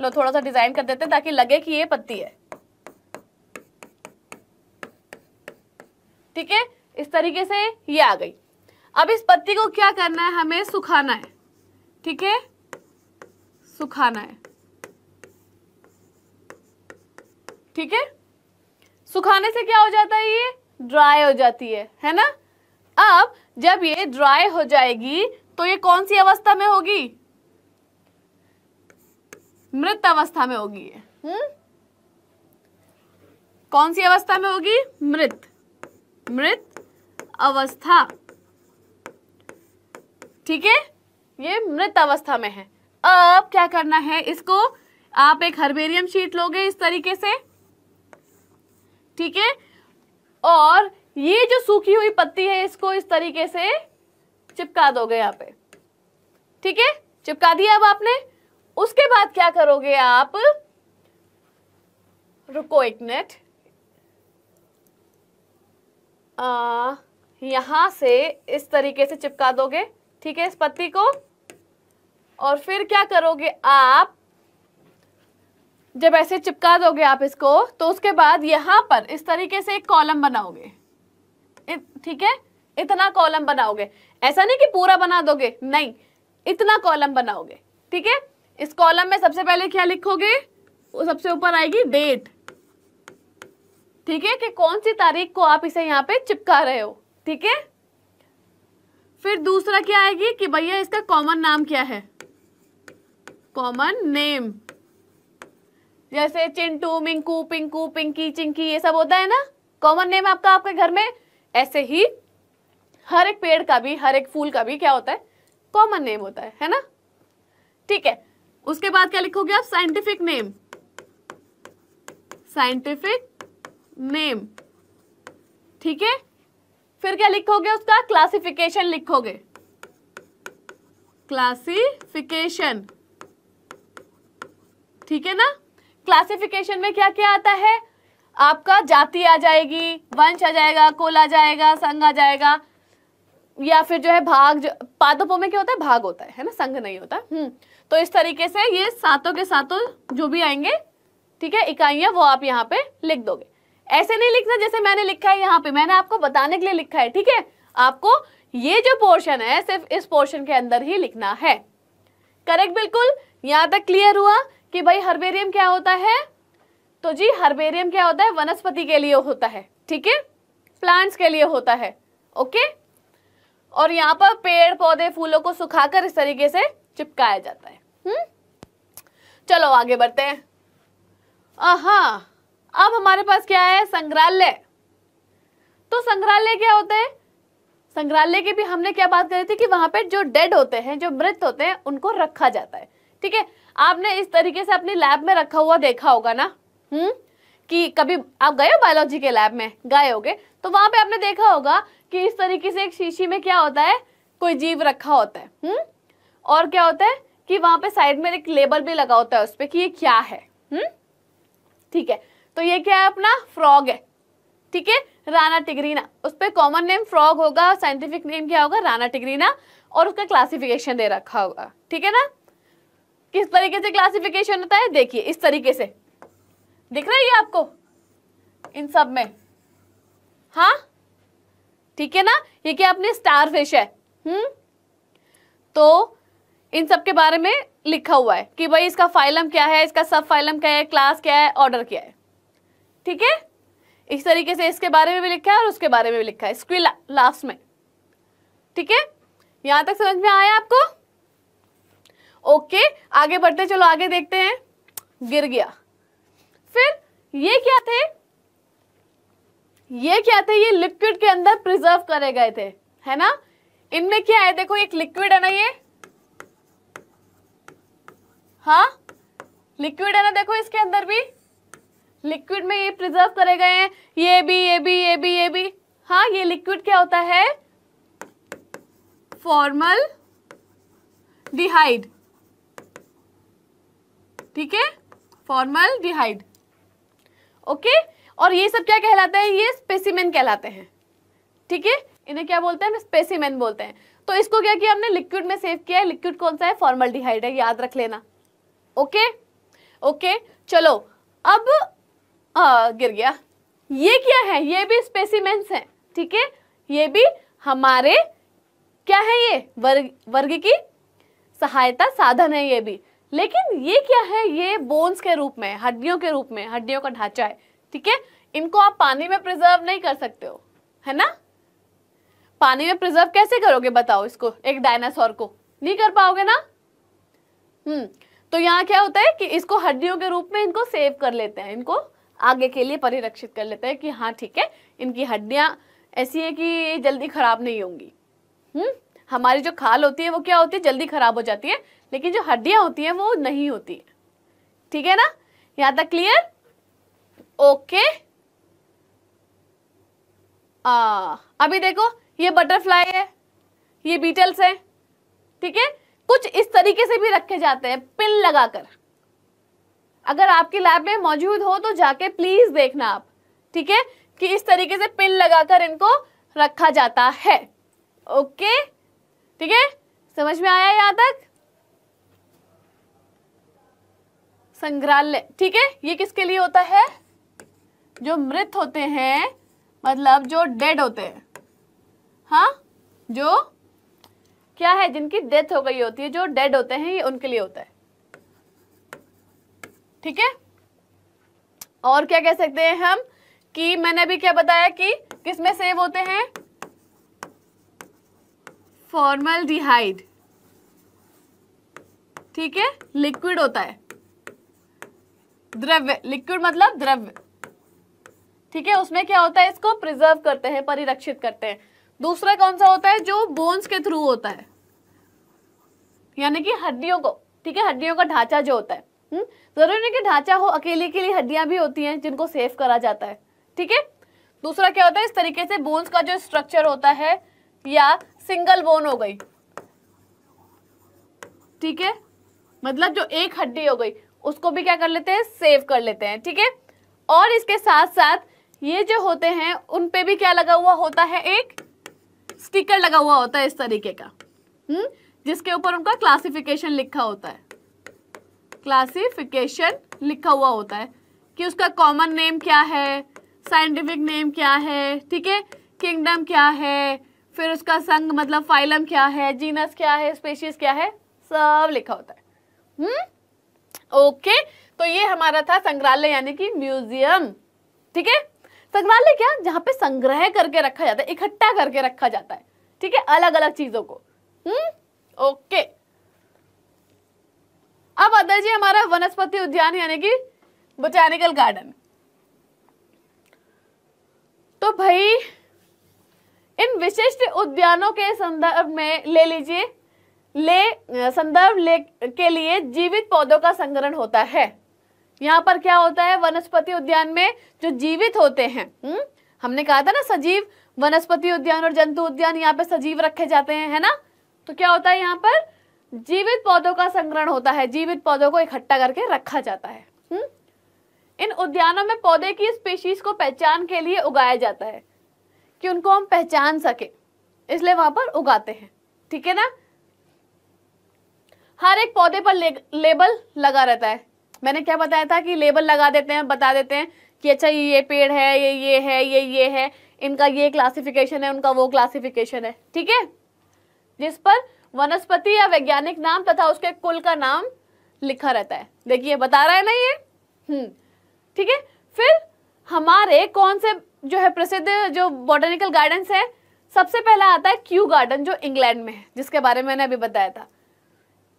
लो थोड़ा सा डिजाइन कर देते हैं ताकि लगे कि ये पत्ती है ठीक है इस तरीके से ये आ गई अब इस पत्ती को क्या करना है हमें सुखाना है ठीक है सुखाना है ठीक है सुखाने से क्या हो जाता है ये ड्राई हो जाती है है ना अब जब ये ड्राई हो जाएगी तो ये कौन सी अवस्था में होगी मृत अवस्था में होगी ये हम्म कौन सी अवस्था में होगी मृत मृत अवस्था ठीक है ये मृत अवस्था में है अब क्या करना है इसको आप एक हर्बेरियम शीट लोगे इस तरीके से ठीक है और ये जो सूखी हुई पत्ती है इसको इस तरीके से चिपका दोगे यहाँ पे ठीक है चिपका दिया अब आपने उसके बाद क्या करोगे आप रुको एक मिनट यहां से इस तरीके से चिपका दोगे ठीक है इस पत्ती को और फिर क्या करोगे आप जब ऐसे चिपका दोगे आप इसको तो उसके बाद यहां पर इस तरीके से एक कॉलम बनाओगे ठीक है इतना कॉलम बनाओगे ऐसा नहीं कि पूरा बना दोगे नहीं इतना कॉलम बनाओगे ठीक है इस कॉलम में सबसे पहले क्या लिखोगे वो सबसे ऊपर आएगी डेट ठीक है कि कौन सी तारीख को आप इसे यहाँ पे चिपका रहे हो ठीक है फिर दूसरा क्या आएगी कि भैया इसका कॉमन नाम क्या है कॉमन नेम जैसे चिंटू मिंकू पिंकू पिंकी चिंकी ये सब होता है ना कॉमन नेम आपका आपके घर में ऐसे ही हर एक पेड़ का भी हर एक फूल का भी क्या होता है कॉमन नेम होता है है ना ठीक है उसके बाद क्या लिखोगे आप साइंटिफिक नेम साइंटिफिक नेम ठीक है फिर क्या लिखोगे उसका क्लासिफिकेशन लिखोगे क्लासिफिकेशन ठीक है ना क्लासिफिकेशन में क्या क्या आता है आपका जाति आ जाएगी वंश आ जाएगा कुल आ जाएगा संघ आ जाएगा या फिर जो है भाग जो, पादपों में क्या होता है भाग होता है है ना संघ नहीं होता हम्म तो इस तरीके से ये सातों के सातों जो भी आएंगे ठीक है इकाइयाँ वो आप यहाँ पे लिख दोगे ऐसे नहीं लिखना जैसे मैंने लिखा है यहाँ पे मैंने आपको बताने के लिए लिखा है ठीक है आपको ये जो पोर्शन है सिर्फ इस पोर्शन के अंदर ही लिखना है करेक्ट बिल्कुल यहां तक क्लियर हुआ कि भाई हर्बेरियम क्या होता है तो जी हर्बेरियम क्या होता है वनस्पति के लिए होता है ठीक है प्लांट्स के लिए होता है ओके और यहाँ पर पेड़ पौधे फूलों को सुखाकर इस तरीके से चिपकाया जाता है हुँ? चलो आगे बढ़ते हैं हाँ अब हमारे पास क्या है संग्रहालय तो संग्रहालय क्या होते हैं संग्रहालय की भी हमने क्या बात करी थी कि वहां पे जो डेड होते हैं जो मृत होते हैं उनको रखा जाता है ठीक है आपने इस तरीके से अपनी लैब में रखा हुआ देखा होगा ना हम्म कि कभी आप गए हो बायोलॉजी के लैब में गए होगे तो वहां पे आपने देखा होगा कि इस तरीके से एक शीशी में क्या होता है कोई जीव रखा होता है हम्म और क्या होता है कि वहां पे साइड में एक लेबल भी लगा होता है उस पर कि ये क्या है हम्म ठीक है तो ये क्या है अपना फ्रॉग है ठीक है राना टिगरीना उस पर कॉमन नेम फ्रॉग होगा साइंटिफिक नेम क्या होगा राना टिगरीना और उसका क्लासिफिकेशन दे रखा होगा ठीक है ना किस तरीके से क्लासिफिकेशन होता है देखिए इस तरीके से दिख रहा है ये आपको इन सब में हाँ ठीक है ना ये क्या अपने स्टार फिश है हम्म तो इन सब के बारे में लिखा हुआ है कि भाई इसका फाइलम क्या है इसका सब फाइलम क्या है क्लास क्या है ऑर्डर क्या है ठीक है इस तरीके से इसके बारे में भी लिखा है और उसके बारे में भी लिखा है इसके ला, लास्ट में ठीक है यहां तक समझ में आया आपको ओके आगे बढ़ते चलो आगे देखते हैं गिर गया फिर ये क्या थे ये क्या थे ये लिक्विड के अंदर प्रिजर्व करे गए थे है ना इनमें क्या है देखो एक लिक्विड है ना ये हाँ लिक्विड है ना देखो इसके अंदर भी लिक्विड में ये प्रिजर्व करे गए हैं ये भी ये भी ये भी ये भी हाँ ये लिक्विड क्या होता है फॉर्मल डिहाइड ठीक है फॉर्मल डिहाइड ओके और ये सब क्या कहलाते हैं ये स्पेसिमेन कहलाते हैं ठीक है इन्हें क्या बोलते हैं स्पेसिमेन बोलते हैं तो इसको क्या किया हमने लिक्विड में सेव किया है लिक्विड कौन सा है फॉर्मल डिहाइड है याद रख लेना ओके ओके चलो अब आ, गिर गया ये क्या है ये भी स्पेसिमेंट्स हैं ठीक है ये भी हमारे क्या है ये वर्ग वर्ग की सहायता साधन है ये भी लेकिन ये क्या है ये बोन्स के रूप में हड्डियों के रूप में हड्डियों का ढांचा है ठीक है इनको आप पानी में प्रिजर्व नहीं कर सकते हो है ना पानी में प्रिजर्व कैसे करोगे बताओ इसको एक डायनासोर को नहीं कर पाओगे ना हम्म तो यहाँ क्या होता है कि इसको हड्डियों के रूप में इनको सेव कर लेते हैं इनको आगे के लिए परिरक्षित कर लेते हैं कि हाँ ठीक है इनकी हड्डियाँ ऐसी है कि ये जल्दी खराब नहीं होंगी हम्म हमारी जो खाल होती है वो क्या होती है जल्दी खराब हो जाती है लेकिन जो हड्डियाँ होती हैं वो नहीं होती है ठीक है ना यहाँ तक क्लियर ओके आ, अभी देखो ये बटरफ्लाई है ये बीटल्स है ठीक है कुछ इस तरीके से भी रखे जाते हैं पिन लगाकर अगर आपके लैब में मौजूद हो तो जाके प्लीज देखना आप ठीक है कि इस तरीके से पिन लगाकर इनको रखा जाता है ओके ठीक है समझ में आया यहां तक संग्रहालय ठीक है ये किसके लिए होता है जो मृत होते हैं मतलब जो डेड होते हैं हाँ जो क्या है जिनकी डेथ हो गई होती है जो डेड होते हैं ये उनके लिए होता है ठीक है और क्या कह सकते हैं हम कि मैंने अभी क्या बताया कि किसमें सेव होते हैं फॉर्मल डिहाइड ठीक है लिक्विड होता है द्रव्य लिक्विड मतलब द्रव्य ठीक है उसमें क्या होता है इसको प्रिजर्व करते हैं परिरक्षित करते हैं दूसरा कौन सा होता है जो बोन्स के थ्रू होता है यानी कि हड्डियों को ठीक है हड्डियों का ढांचा जो होता है हम्म? जरूरी नहीं कि ढांचा हो अकेले के लिए हड्डियां भी होती हैं जिनको सेव करा जाता है ठीक है दूसरा क्या होता है इस तरीके से बोन्स का जो स्ट्रक्चर होता है या सिंगल बोन हो गई ठीक है मतलब जो एक हड्डी हो गई उसको भी क्या कर लेते हैं सेव कर लेते हैं ठीक है और इसके साथ साथ ये जो होते हैं उन पे भी क्या लगा हुआ होता है एक स्टिकर लगा हुआ होता है इस तरीके का हम्म जिसके ऊपर उनका क्लासिफिकेशन लिखा होता है क्लासिफिकेशन लिखा हुआ होता है कि उसका कॉमन नेम क्या है साइंटिफिक नेम क्या है ठीक है किंगडम क्या है फिर उसका संग मतलब फाइलम क्या है जीनस क्या है स्पेशीज क्या है सब लिखा होता है हम्म ओके तो ये हमारा था संग्रहालय यानी कि म्यूजियम ठीक है संग्रहालय क्या जहाँ पे संग्रह करके रखा जाता है इकट्ठा करके रखा जाता है ठीक है अलग अलग चीजों को हम्म ओके अब अदर जी हमारा वनस्पति उद्यान यानी कि बोटैनिकल गार्डन तो भाई इन विशिष्ट उद्यानों के संदर्भ में ले लीजिए ले संदर्भ ले के लिए जीवित पौधों का संग्रहण होता है यहाँ पर क्या होता है वनस्पति उद्यान में जो जीवित होते हैं हुँ? हम्म, हमने कहा था ना सजीव वनस्पति उद्यान और जंतु उद्यान यहाँ पे सजीव रखे जाते हैं है ना तो क्या होता है यहाँ पर जीवित पौधों का संग्रहण होता है जीवित पौधों को इकट्ठा करके रखा जाता है हुँ? हम्म। इन उद्यानों में पौधे की स्पेशीज को पहचान के लिए उगाया जाता है कि उनको हम पहचान सके इसलिए वहां पर उगाते हैं ठीक है ना हर एक पौधे पर ले, लेबल लगा रहता है मैंने क्या बताया था कि लेबल लगा देते हैं बता देते हैं कि अच्छा ये पेड़ है ये ये है ये ये है इनका ये क्लासिफिकेशन है उनका वो क्लासिफिकेशन है ठीक है जिस पर वनस्पति या वैज्ञानिक नाम तथा उसके कुल का नाम लिखा रहता है देखिए बता रहा है ना ये हम्म ठीक है फिर हमारे कौन से जो है प्रसिद्ध जो बॉटनिकल गार्डन है सबसे पहला आता है क्यू गार्डन जो इंग्लैंड में है जिसके बारे में मैंने अभी बताया था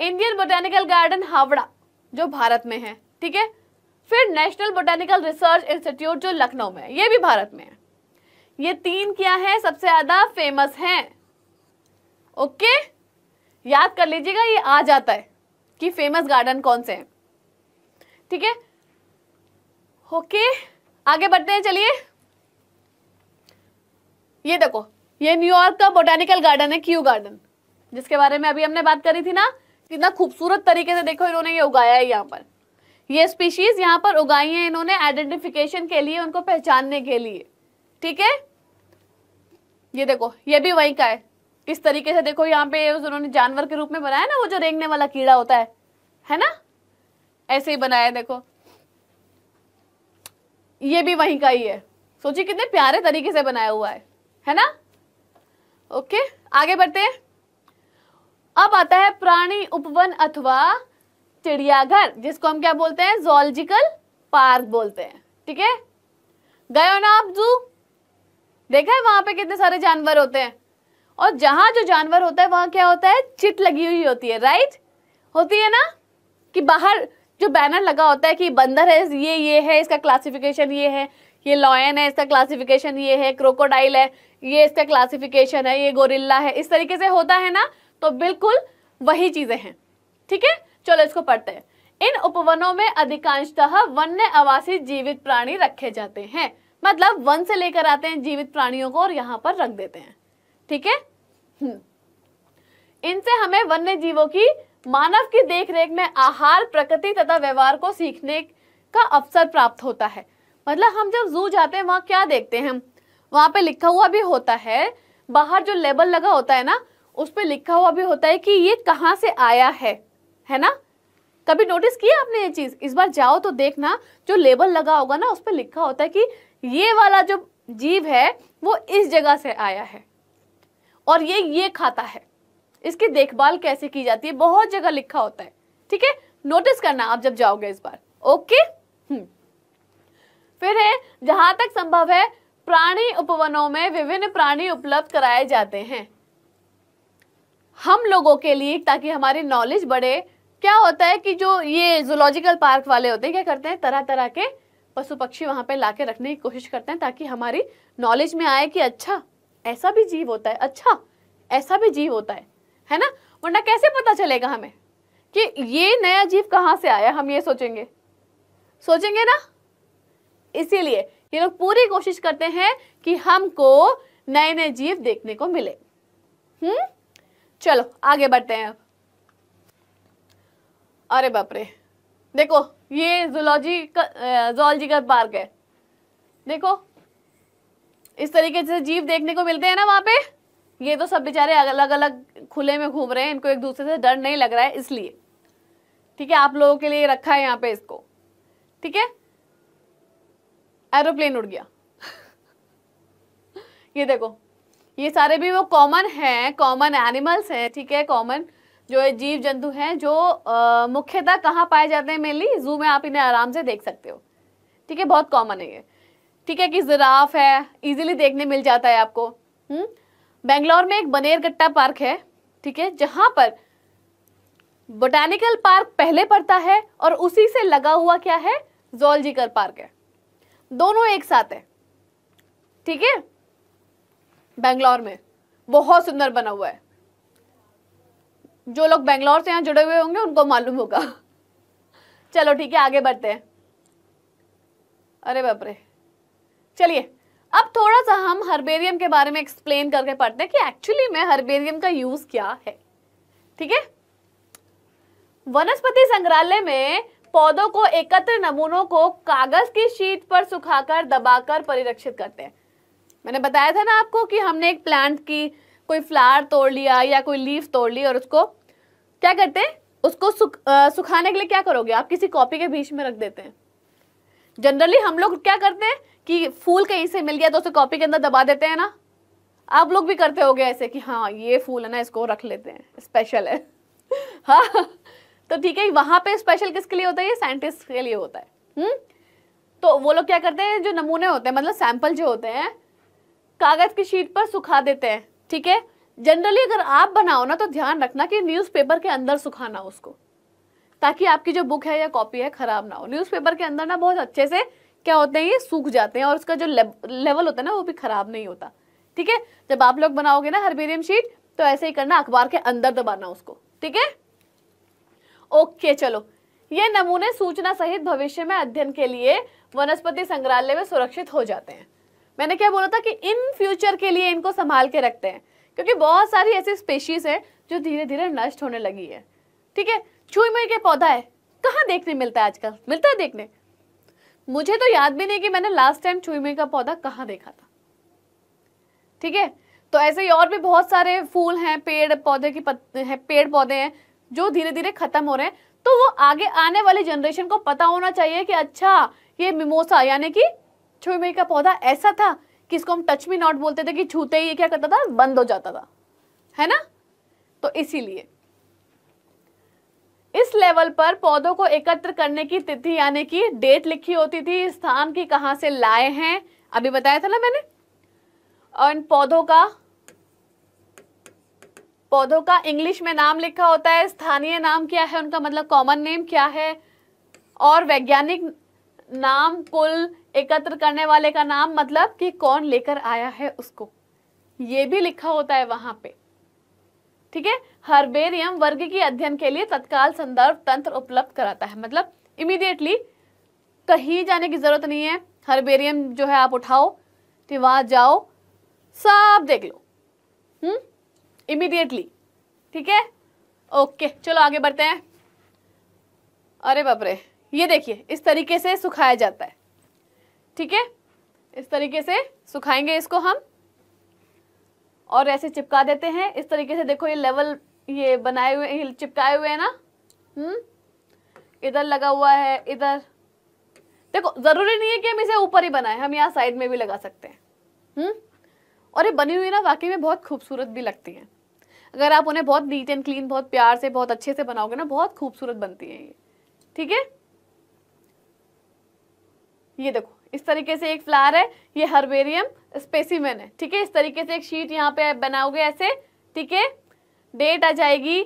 इंडियन बोटेनिकल गार्डन हावड़ा जो भारत में है ठीक है फिर नेशनल बोटेनिकल रिसर्च इंस्टीट्यूट जो लखनऊ में है ये भी भारत में है ये तीन क्या है सबसे ज़्यादा फेमस हैं ओके याद कर लीजिएगा ये आ जाता है कि फेमस गार्डन कौन से हैं ठीक है ओके आगे बढ़ते हैं चलिए ये देखो ये न्यूयॉर्क का बोटेनिकल गार्डन है क्यू गार्डन जिसके बारे में अभी हमने बात करी थी ना कितना खूबसूरत तरीके से देखो इन्होंने ये उगाया है यहाँ पर ये स्पीशीज यहाँ पर उगाई है इन्होंने आइडेंटिफिकेशन के लिए उनको पहचानने के लिए ठीक है ये देखो ये भी वहीं का है किस तरीके से देखो यहाँ पे उन्होंने जानवर के रूप में बनाया ना वो जो रेंगने वाला कीड़ा होता है है ना ऐसे ही बनाया देखो ये भी वहीं का ही है सोचिए कितने प्यारे तरीके से बनाया हुआ है है ना ओके आगे बढ़ते हैं अब आता है प्राणी उपवन अथवा चिड़ियाघर जिसको हम क्या बोलते हैं जोलॉजिकल पार्क बोलते हैं ठीक है गए हो ना आप जू देखा है वहां पे कितने सारे जानवर होते हैं और जहां जो जानवर होता है वहां क्या होता है चिट लगी हुई होती है राइट होती है ना कि बाहर जो बैनर लगा होता है कि बंदर है ये ये है इसका क्लासिफिकेशन ये है ये लॉयन है इसका क्लासिफिकेशन ये है क्रोकोडाइल है ये इसका क्लासिफिकेशन है ये गोरिल्ला है इस तरीके से होता है ना तो बिल्कुल वही चीजें हैं ठीक है चलो इसको पढ़ते हैं इन उपवनों में अधिकांशतः वन्य आवासी जीवित प्राणी रखे जाते हैं मतलब वन से लेकर आते हैं जीवित प्राणियों को और यहां पर रख देते हैं ठीक है हम्म। इनसे हमें वन्य जीवों की मानव की देखरेख में आहार प्रकृति तथा व्यवहार को सीखने का अवसर प्राप्त होता है मतलब हम जब जू जाते हैं वहां क्या देखते हैं हम पे लिखा हुआ भी होता है बाहर जो लेबल लगा होता है ना उस पर लिखा हुआ भी होता है कि ये कहाँ से आया है है ना कभी नोटिस किया आपने ये चीज़ इस बार जाओ तो देखना जो लेबल लगा होगा ना उस पर लिखा होता है कि ये वाला जो जीव है वो इस जगह से आया है और ये ये खाता है इसकी देखभाल कैसे की जाती है बहुत जगह लिखा होता है ठीक है नोटिस करना आप जब जाओगे इस बार ओके हम्म। फिर है जहां तक संभव है प्राणी उपवनों में विभिन्न प्राणी उपलब्ध कराए जाते हैं हम लोगों के लिए ताकि हमारी नॉलेज बढ़े क्या होता है कि जो ये जोलॉजिकल पार्क वाले होते हैं क्या करते हैं तरह तरह के पशु पक्षी वहाँ पे लाके रखने की कोशिश करते हैं ताकि हमारी नॉलेज में आए कि अच्छा ऐसा भी जीव होता है अच्छा ऐसा भी जीव होता है है ना वरना कैसे पता चलेगा हमें कि ये नया जीव कहाँ से आया हम ये सोचेंगे सोचेंगे ना इसीलिए ये लोग पूरी कोशिश करते हैं कि हमको नए नए जीव देखने को मिले हम्म चलो आगे बढ़ते हैं अब अरे बापरे देखो ये जोलॉजी का जोलॉजी का पार्क है देखो इस तरीके से जीव देखने को मिलते हैं ना वहां पे ये तो सब बेचारे अलग अलग खुले में घूम रहे हैं इनको एक दूसरे से डर नहीं लग रहा है इसलिए ठीक है आप लोगों के लिए रखा है यहाँ पे इसको ठीक है एरोप्लेन उड़ गया <laughs> ये देखो ये सारे भी वो कॉमन हैं कॉमन एनिमल्स हैं ठीक है कॉमन जो है जीव जंतु हैं जो मुख्यतः कहाँ पाए जाते हैं मेनली जू में आप इन्हें आराम से देख सकते हो ठीक है बहुत कॉमन है ये ठीक है कि जिराफ है इजीली देखने मिल जाता है आपको बेंगलोर हम्म? में एक बनेरगट्टा पार्क है ठीक है जहाँ पर बोटानिकल पार्क पहले पड़ता है और उसी से लगा हुआ क्या है जोलजिकल पार्क है दोनों एक साथ है ठीक है बेंगलोर में बहुत सुंदर बना हुआ है जो लोग बेंगलोर से यहाँ जुड़े हुए होंगे उनको मालूम होगा चलो ठीक है आगे बढ़ते हैं अरे बाप रे चलिए अब थोड़ा सा हम हर्बेरियम के बारे में एक्सप्लेन करके पढ़ते हैं कि एक्चुअली में हर्बेरियम का यूज क्या है ठीक है वनस्पति संग्रहालय में पौधों को एकत्र नमूनों को कागज की शीट पर सुखाकर दबाकर परिरक्षित करते हैं मैंने बताया था ना आपको कि हमने एक प्लांट की कोई फ्लावर तोड़ लिया या कोई लीफ तोड़ ली और उसको क्या करते हैं उसको सुख सुखाने के लिए क्या करोगे आप किसी कॉपी के बीच में रख देते हैं जनरली हम लोग क्या करते हैं कि फूल कहीं से मिल गया तो उसे कॉपी के अंदर दबा देते हैं ना आप लोग भी करते हो ऐसे कि हाँ ये फूल है ना इसको रख लेते हैं स्पेशल है <laughs> हाँ तो ठीक है वहाँ पे स्पेशल किसके लिए होता है ये साइंटिस्ट के लिए होता है हुँ? हम्म? तो वो लोग क्या करते हैं जो नमूने होते हैं मतलब सैंपल जो होते हैं कागज की शीट पर सुखा देते हैं ठीक है जनरली अगर आप बनाओ ना तो ध्यान रखना कि न्यूज़पेपर के अंदर सुखाना उसको ताकि आपकी जो बुक है या कॉपी है ख़राब ना हो न्यूज़पेपर के अंदर ना बहुत अच्छे से क्या होते हैं ये सूख जाते हैं और उसका जो लेवल होता है ना वो भी ख़राब नहीं होता ठीक है जब आप लोग बनाओगे ना हरबेरियम शीट तो ऐसे ही करना अखबार के अंदर दबाना उसको ठीक है ओके चलो ये नमूने सूचना सहित भविष्य में अध्ययन के लिए वनस्पति संग्रहालय में सुरक्षित हो जाते हैं मैंने क्या बोला था कि इन फ्यूचर के लिए इनको संभाल के रखते हैं क्योंकि बहुत सारी ऐसी स्पेशीज है जो धीरे धीरे नष्ट होने लगी है ठीक है छुई मुई के पौधा है कहाँ देखने मिलता है आजकल मिलता है देखने मुझे तो याद भी नहीं कि मैंने लास्ट टाइम छुई मुई का पौधा कहाँ देखा था ठीक है तो ऐसे ही और भी बहुत सारे फूल हैं पेड़ पौधे की पत, है, पेड़ पौधे हैं जो धीरे धीरे खत्म हो रहे हैं तो वो आगे आने वाले जनरेशन को पता होना चाहिए कि अच्छा ये मिमोसा यानी कि छुईमुई का पौधा ऐसा था कि इसको हम टच मी नॉट बोलते थे कि छूते ही क्या करता था बंद हो जाता था है ना तो इसीलिए इस लेवल पर पौधों को एकत्र करने की तिथि यानी कि डेट लिखी होती थी स्थान की कहां से लाए हैं अभी बताया था ना मैंने और इन पौधों का पौधों का इंग्लिश में नाम लिखा होता है स्थानीय नाम क्या है उनका मतलब कॉमन नेम क्या है और वैज्ञानिक नाम पुल एकत्र करने वाले का नाम मतलब कि कौन लेकर आया है उसको ये भी लिखा होता है वहां पे ठीक है हर्बेरियम वर्ग के अध्ययन के लिए तत्काल संदर्भ तंत्र उपलब्ध कराता है मतलब इमीडिएटली कहीं जाने की जरूरत नहीं है हर्बेरियम जो है आप उठाओ कि वहां जाओ सब देख लो हम्म इमीडिएटली ठीक है ओके चलो आगे बढ़ते हैं अरे बाप रे ये देखिए इस तरीके से सुखाया जाता है ठीक है इस तरीके से सुखाएंगे इसको हम और ऐसे चिपका देते हैं इस तरीके से देखो ये लेवल ये बनाए हुए चिपकाए हुए हैं ना हम्म इधर लगा हुआ है इधर देखो ज़रूरी नहीं है कि हम इसे ऊपर ही बनाएं हम यहाँ साइड में भी लगा सकते हैं हम्म और ये बनी हुई ना वाकई में बहुत खूबसूरत भी लगती हैं अगर आप उन्हें बहुत नीट एंड क्लीन बहुत प्यार से बहुत अच्छे से बनाओगे ना बहुत खूबसूरत बनती हैं ये ठीक है ये देखो इस तरीके से एक फ्लावर है ये हर्बेरियम स्पेसिमेन है ठीक है इस तरीके से एक शीट यहाँ पे बनाओगे ऐसे ठीक है डेट आ जाएगी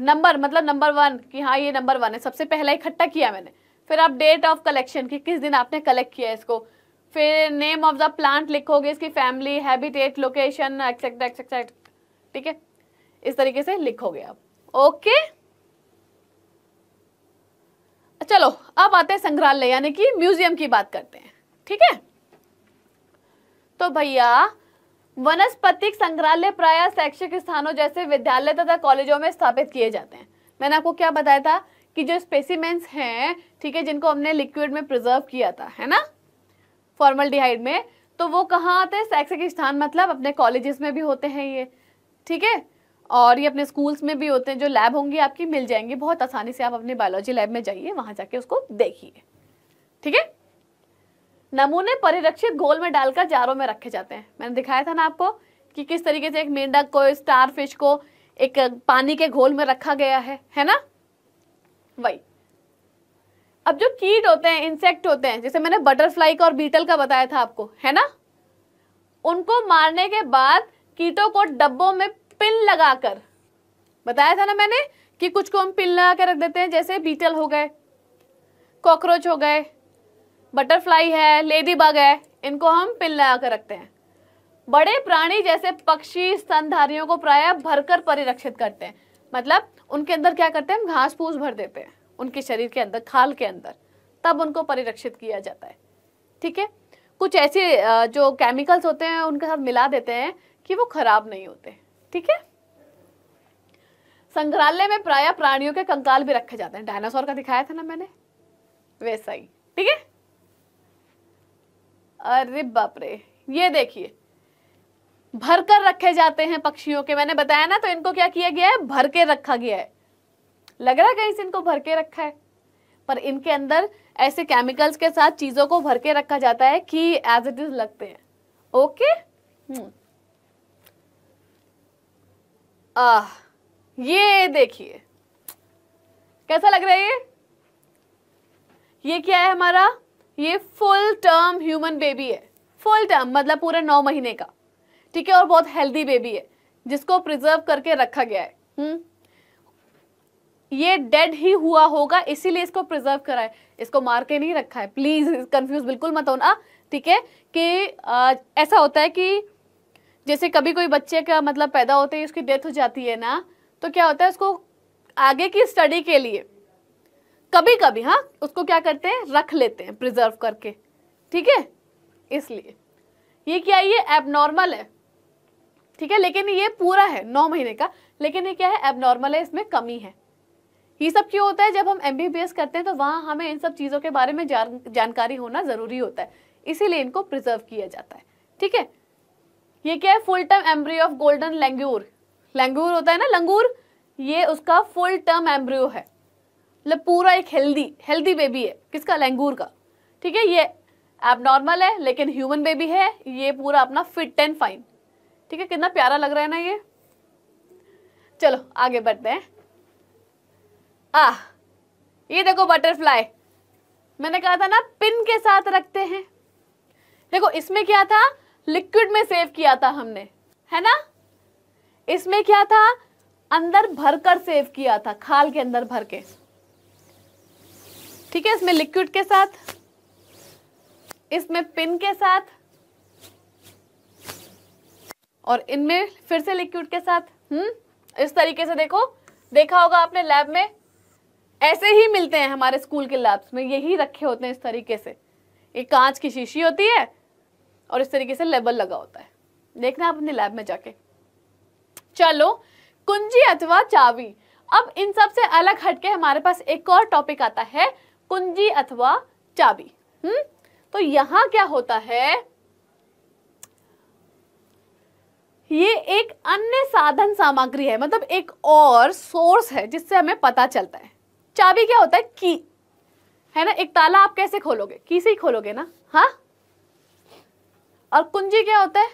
नंबर मतलब नंबर वन कि हाँ ये नंबर वन है सबसे पहला इकट्ठा किया मैंने फिर आप डेट ऑफ कलेक्शन कि किस दिन आपने कलेक्ट किया इसको फिर नेम ऑफ द प्लांट लिखोगे इसकी family habitat location etcetera etcetera ठीक है इस तरीके से लिखोगे आप ओके okay? चलो अब आते हैं संग्रहालय यानी कि म्यूजियम की बात करते हैं ठीक है तो भैया वनस्पतिक संग्रहालय प्राय शैक्षिक स्थानों जैसे विद्यालय तथा कॉलेजों में स्थापित किए जाते हैं मैंने आपको क्या बताया था कि जो स्पेसिमेंट्स हैं ठीक है जिनको हमने लिक्विड में प्रिजर्व किया था है ना फॉर्मल डिहाइड में तो वो कहाँ आते हैं शैक्षिक स्थान मतलब अपने कॉलेजेस में भी होते हैं ये ठीक है और ये अपने स्कूल्स में भी होते हैं जो लैब होंगी आपकी मिल जाएंगे बहुत आसानी से आप अपने बायोलॉजी लैब में जाइए वहां जाके उसको देखिए ठीक है नमूने परिरक्षित गोल में डालकर जारों में रखे जाते हैं मैंने दिखाया था ना आपको कि किस तरीके से एक मेंढक को स्टार फिश को एक पानी के घोल में रखा गया है है ना वही अब जो कीट होते हैं इंसेक्ट होते हैं जैसे मैंने बटरफ्लाई का और बीटल का बताया था आपको है ना उनको मारने के बाद कीटों को डब्बों में पिन लगाकर बताया था ना मैंने कि कुछ को हम पिन लगा कर रख देते हैं जैसे बीटल हो गए कॉकरोच हो गए बटरफ्लाई है लेडी बग है इनको हम पिन लगा कर रखते हैं बड़े प्राणी जैसे पक्षी स्तनधारियों को प्राय भरकर परिरक्षित करते हैं मतलब उनके अंदर क्या करते हैं हम घास फूस भर देते हैं उनके शरीर के अंदर खाल के अंदर तब उनको परिरक्षित किया जाता है ठीक है कुछ ऐसे जो केमिकल्स होते हैं उनके साथ मिला देते हैं कि वो खराब नहीं होते ठीक है संग्रहालय में प्राय प्राणियों के कंकाल भी रखे जाते हैं डायनासोर का दिखाया था ना मैंने वैसा ही ठीक है अरे बाप रे ये देखिए भर कर रखे जाते हैं पक्षियों के मैंने बताया ना तो इनको क्या किया गया है भर के रखा गया है लग रहा है कहीं से इनको भर के रखा है पर इनके अंदर ऐसे केमिकल्स के साथ चीज़ों को भर के रखा जाता है कि एज इट इज लगते हैं ओके हम्म hmm. आह ये देखिए कैसा लग रहा है ये ये क्या है हमारा ये फुल टर्म ह्यूमन बेबी है फुल टर्म मतलब पूरे नौ महीने का ठीक है और बहुत हेल्दी बेबी है जिसको प्रिजर्व करके रखा गया है हम्म ये डेड ही हुआ होगा इसीलिए इसको प्रिजर्व करा है इसको मार के नहीं रखा है प्लीज कंफ्यूज बिल्कुल मत होना ठीक है कि आ, ऐसा होता है कि जैसे कभी कोई बच्चे का मतलब पैदा होते ही उसकी डेथ हो जाती है ना तो क्या होता है उसको आगे की स्टडी के लिए कभी कभी हाँ उसको क्या करते हैं रख लेते हैं प्रिजर्व करके ठीक है इसलिए ये क्या ये एबनॉर्मल है ठीक है लेकिन ये पूरा है नौ महीने का लेकिन ये क्या है एबनॉर्मल है इसमें कमी है ये सब क्यों होता है जब हम एम करते हैं तो वहाँ हमें इन सब चीज़ों के बारे में जान, जानकारी होना ज़रूरी होता है इसीलिए इनको प्रिजर्व किया जाता है ठीक है ये क्या है full term embryo of golden langur langur होता है ना लंगूर ये उसका फुल टर्म एम्ब्रियो है मतलब पूरा एक हेल्दी हेल्दी बेबी है किसका लैंगूर का ठीक है ये एबनॉर्मल है लेकिन ह्यूमन बेबी है ये पूरा अपना फिट एंड फाइन ठीक है कितना प्यारा लग रहा है ना ये चलो आगे बढ़ते हैं आ ये देखो बटरफ्लाई मैंने कहा था ना पिन के साथ रखते हैं देखो इसमें क्या था लिक्विड में सेव किया था हमने है ना इसमें क्या था अंदर भरकर सेव किया था खाल के अंदर भर के ठीक है इसमें लिक्विड के साथ इसमें पिन के साथ और इनमें फिर से लिक्विड के साथ हम्म इस तरीके से देखो देखा होगा आपने लैब में ऐसे ही मिलते हैं हमारे स्कूल के लैब्स में यही रखे होते हैं इस तरीके से एक कांच की शीशी होती है और इस तरीके से लेबल लगा होता है देखना आप अपने लैब में जाके चलो कुंजी अथवा चाबी अब इन सब से अलग हटके हमारे पास एक और टॉपिक आता है कुंजी अथवा चाबी हम्म तो यहां क्या होता है ये एक अन्य साधन सामग्री है मतलब एक और सोर्स है जिससे हमें पता चलता है चाबी क्या होता है की है ना एक ताला आप कैसे खोलोगे की से ही खोलोगे ना हाँ और कुंजी क्या होता है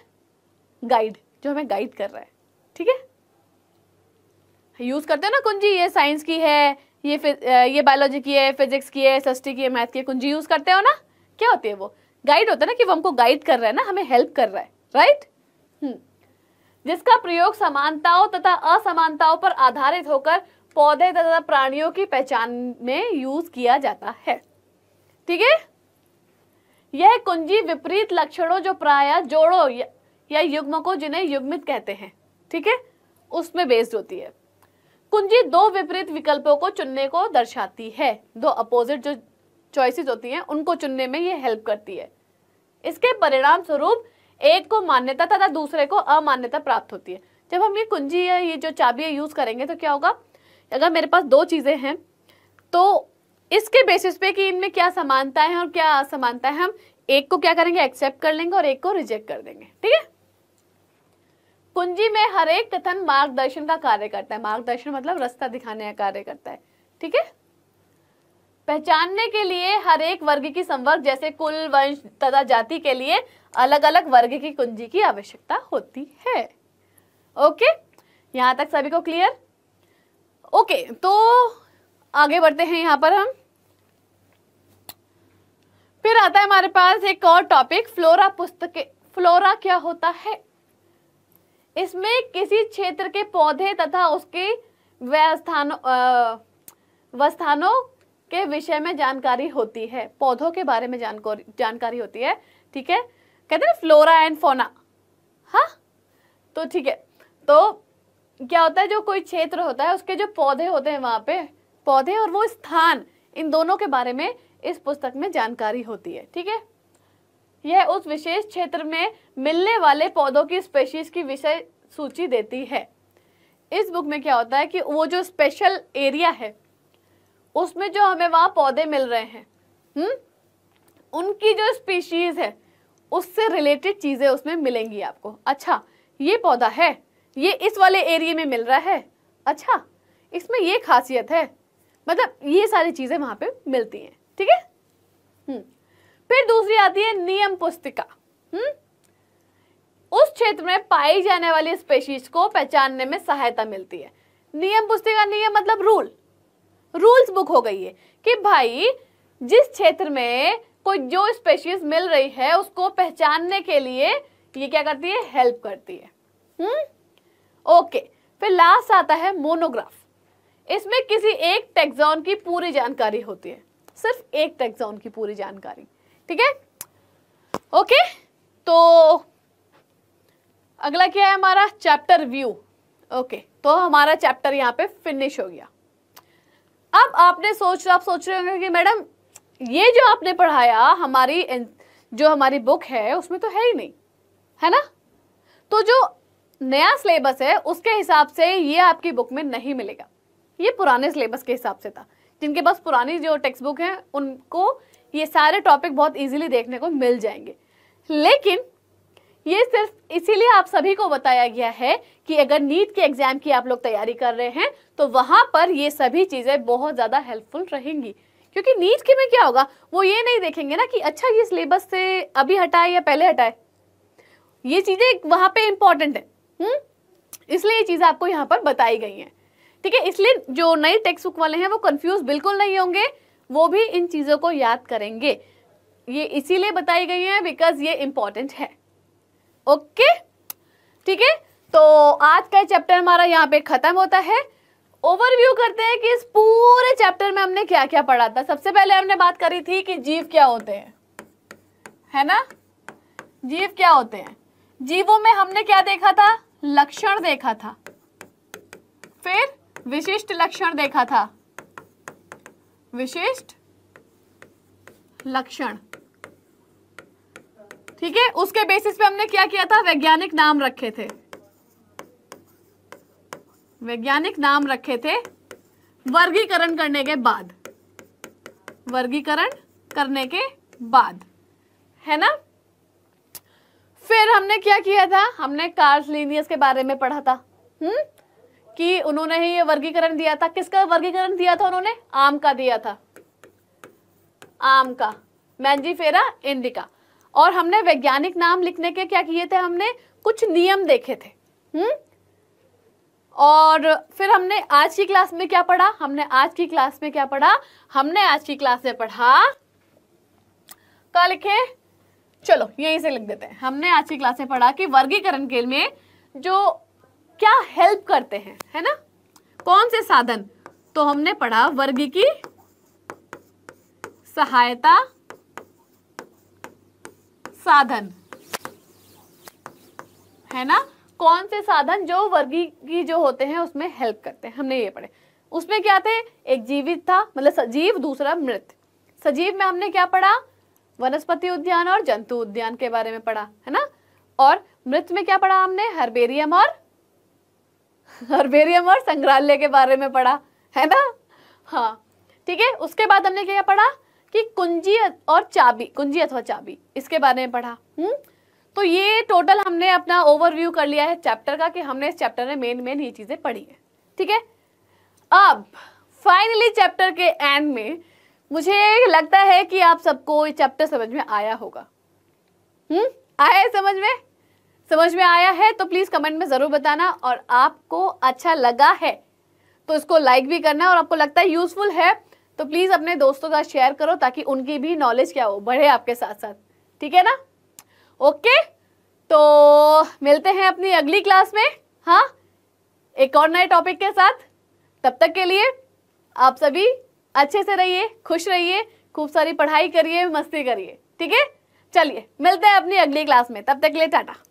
गाइड जो हमें गाइड कर रहा है ठीक है यूज़ करते हो ना कुंजी ये साइंस की है ये ये बायोलॉजी की है फिजिक्स की है सस्टी की है मैथ की है कुंजी यूज़ करते हो ना क्या होती है वो गाइड होता है ना कि वो हमको गाइड कर रहा है ना हमें हेल्प कर रहा है राइट hmm. जिसका प्रयोग समानताओं तथा असमानताओं पर आधारित होकर पौधे तथा प्राणियों की पहचान में यूज किया जाता है ठीक है यह कुंजी विपरीत लक्षणों जो प्राय जोड़ो या युग्म को जिन्हें युग्मित कहते हैं ठीक है उसमें बेस्ड होती है कुंजी दो विपरीत विकल्पों को चुनने को दर्शाती है दो अपोजिट जो चॉइसेस होती हैं उनको चुनने में ये हेल्प करती है इसके परिणाम स्वरूप एक को मान्यता तथा दूसरे को अमान्यता प्राप्त होती है जब हम ये कुंजी या ये जो चाबी यूज़ करेंगे तो क्या होगा अगर मेरे पास दो चीज़ें हैं तो इसके बेसिस पे कि इनमें क्या समानता है और क्या असमानता है हम एक को क्या करेंगे एक्सेप्ट कर लेंगे और एक को रिजेक्ट कर देंगे ठीक है कुंजी में हर एक कथन मार्गदर्शन का कार्य करता है मार्गदर्शन मतलब रास्ता दिखाने का कार्य करता है ठीक है पहचानने के लिए हर एक वर्ग की संवर्ग जैसे कुल वंश तथा जाति के लिए अलग अलग वर्ग की कुंजी की आवश्यकता होती है ओके यहां तक सभी को क्लियर ओके तो आगे बढ़ते हैं यहाँ पर हम फिर आता है हमारे पास एक और टॉपिक फ्लोरा पुस्तक फ्लोरा क्या होता है इसमें किसी क्षेत्र के पौधे तथा उसके वस्थानों के विषय में जानकारी होती है पौधों के बारे में जानकारी होती है ठीक है कहते हैं फ्लोरा एंड फोना हाँ तो ठीक है तो क्या होता है जो कोई क्षेत्र होता है उसके जो पौधे होते हैं वहाँ पे पौधे और वो स्थान इन दोनों के बारे में इस पुस्तक में जानकारी होती है ठीक है यह उस विशेष क्षेत्र में मिलने वाले पौधों की स्पेशीज की विषय सूची देती है इस बुक में क्या होता है कि वो जो स्पेशल एरिया है उसमें जो हमें वहाँ पौधे मिल रहे हैं हुँ? हम्म? उनकी जो स्पीशीज़ है उससे रिलेटेड चीज़ें उसमें मिलेंगी आपको अच्छा ये पौधा है ये इस वाले एरिए में मिल रहा है अच्छा इसमें ये खासियत है मतलब ये सारी चीज़ें वहां पे मिलती हैं ठीक है हम्म। फिर दूसरी आती है नियम पुस्तिका हम्म उस क्षेत्र में पाई जाने वाली स्पेशीज को पहचानने में सहायता मिलती है नियम पुस्तिका नियम मतलब रूल रूल्स बुक हो गई है कि भाई जिस क्षेत्र में कोई जो स्पेशीज मिल रही है उसको पहचानने के लिए ये क्या करती है हेल्प करती है हम्म ओके फिर लास्ट आता है मोनोग्राफ इसमें किसी एक टेक्सॉन की पूरी जानकारी होती है सिर्फ एक टेक्सॉन की पूरी जानकारी ठीक है ओके तो अगला क्या है हमारा चैप्टर व्यू ओके तो हमारा चैप्टर यहाँ पे फिनिश हो गया अब आपने सोच आप सोच रहे होंगे कि मैडम ये जो आपने पढ़ाया हमारी जो हमारी बुक है उसमें तो है ही नहीं है ना तो जो नया सिलेबस है उसके हिसाब से ये आपकी बुक में नहीं मिलेगा ये पुराने सिलेबस के हिसाब से था जिनके पास पुरानी जो टेक्स्ट बुक है उनको ये सारे टॉपिक बहुत इजीली देखने को मिल जाएंगे लेकिन ये सिर्फ इसीलिए आप सभी को बताया गया है कि अगर नीट के एग्जाम की आप लोग तैयारी कर रहे हैं तो वहां पर ये सभी चीजें बहुत ज्यादा हेल्पफुल रहेंगी क्योंकि नीट के में क्या होगा वो ये नहीं देखेंगे ना कि अच्छा ये सिलेबस से अभी हटाए या पहले हटाए ये चीजें वहां पे इंपॉर्टेंट है हम्म, इसलिए ये चीजें आपको यहाँ पर बताई गई हैं ठीक है इसलिए जो नए टेक्स्ट बुक वाले हैं वो कंफ्यूज बिल्कुल नहीं होंगे वो भी इन चीज़ों को याद करेंगे ये इसीलिए बताई गई है बिकॉज ये इंपॉर्टेंट है ओके ठीक है तो आज का चैप्टर हमारा यहाँ पे ख़त्म होता है ओवरव्यू करते हैं कि इस पूरे चैप्टर में हमने क्या क्या पढ़ा था सबसे पहले हमने बात करी थी कि जीव क्या होते हैं है ना जीव क्या होते हैं जीवों में हमने क्या देखा था लक्षण देखा था फिर विशिष्ट लक्षण देखा था विशिष्ट लक्षण ठीक है उसके बेसिस पे हमने क्या किया था वैज्ञानिक नाम रखे थे वैज्ञानिक नाम रखे थे वर्गीकरण करने के बाद वर्गीकरण करने के बाद है ना फिर हमने क्या किया था हमने कार्स लीनियस के बारे में पढ़ा था हम्म कि उन्होंने ही ये वर्गीकरण दिया था किसका वर्गीकरण दिया था उन्होंने आम का दिया था आम का मैंजीफेरा इंडिका और हमने वैज्ञानिक नाम लिखने के क्या किए थे हमने कुछ नियम देखे थे हम्म और फिर हमने आज की क्लास में क्या पढ़ा हमने आज की क्लास में क्या पढ़ा हमने आज की क्लास में पढ़ा क्या लिखे चलो यहीं से लिख देते हैं हमने आज की क्लास में पढ़ा कि वर्गीकरण के में जो क्या हेल्प करते हैं है ना कौन से साधन तो हमने पढ़ा वर्ग की सहायता साधन है ना कौन से साधन जो वर्गी की जो होते हैं उसमें हेल्प करते हैं हमने ये पढ़े उसमें क्या थे एक जीवित था मतलब सजीव दूसरा मृत सजीव में हमने क्या पढ़ा वनस्पति उद्यान और जंतु उद्यान के बारे में पढ़ा है ना और मृत में क्या पढ़ा हमने हर्बेरियम और <laughs> हर्बेरियम और संग्रहालय के बारे में पढ़ा है ना हाँ ठीक है उसके बाद हमने क्या पढ़ा कि कुंजी और चाबी कुंजी अथवा चाबी इसके बारे में पढ़ा हम्म तो ये टोटल हमने अपना ओवरव्यू कर लिया है चैप्टर का कि हमने इस चैप्टर में मेन मेन ये चीज़ें पढ़ी है ठीक है अब फाइनली चैप्टर के एंड में मुझे लगता है कि आप सबको ये चैप्टर समझ में आया होगा हम्म आया समझ में समझ में आया है तो प्लीज़ कमेंट में ज़रूर बताना और आपको अच्छा लगा है तो इसको लाइक भी करना और आपको लगता है यूज़फुल है तो प्लीज़ अपने दोस्तों का शेयर करो ताकि उनकी भी नॉलेज क्या हो बढ़े आपके साथ साथ ठीक है ना ओके तो मिलते हैं अपनी अगली क्लास में हाँ एक और नए टॉपिक के साथ तब तक के लिए आप सभी अच्छे से रहिए खुश रहिए खूब सारी पढ़ाई करिए मस्ती करिए ठीक है चलिए मिलते हैं अपनी अगली क्लास में तब तक के लिए टाटा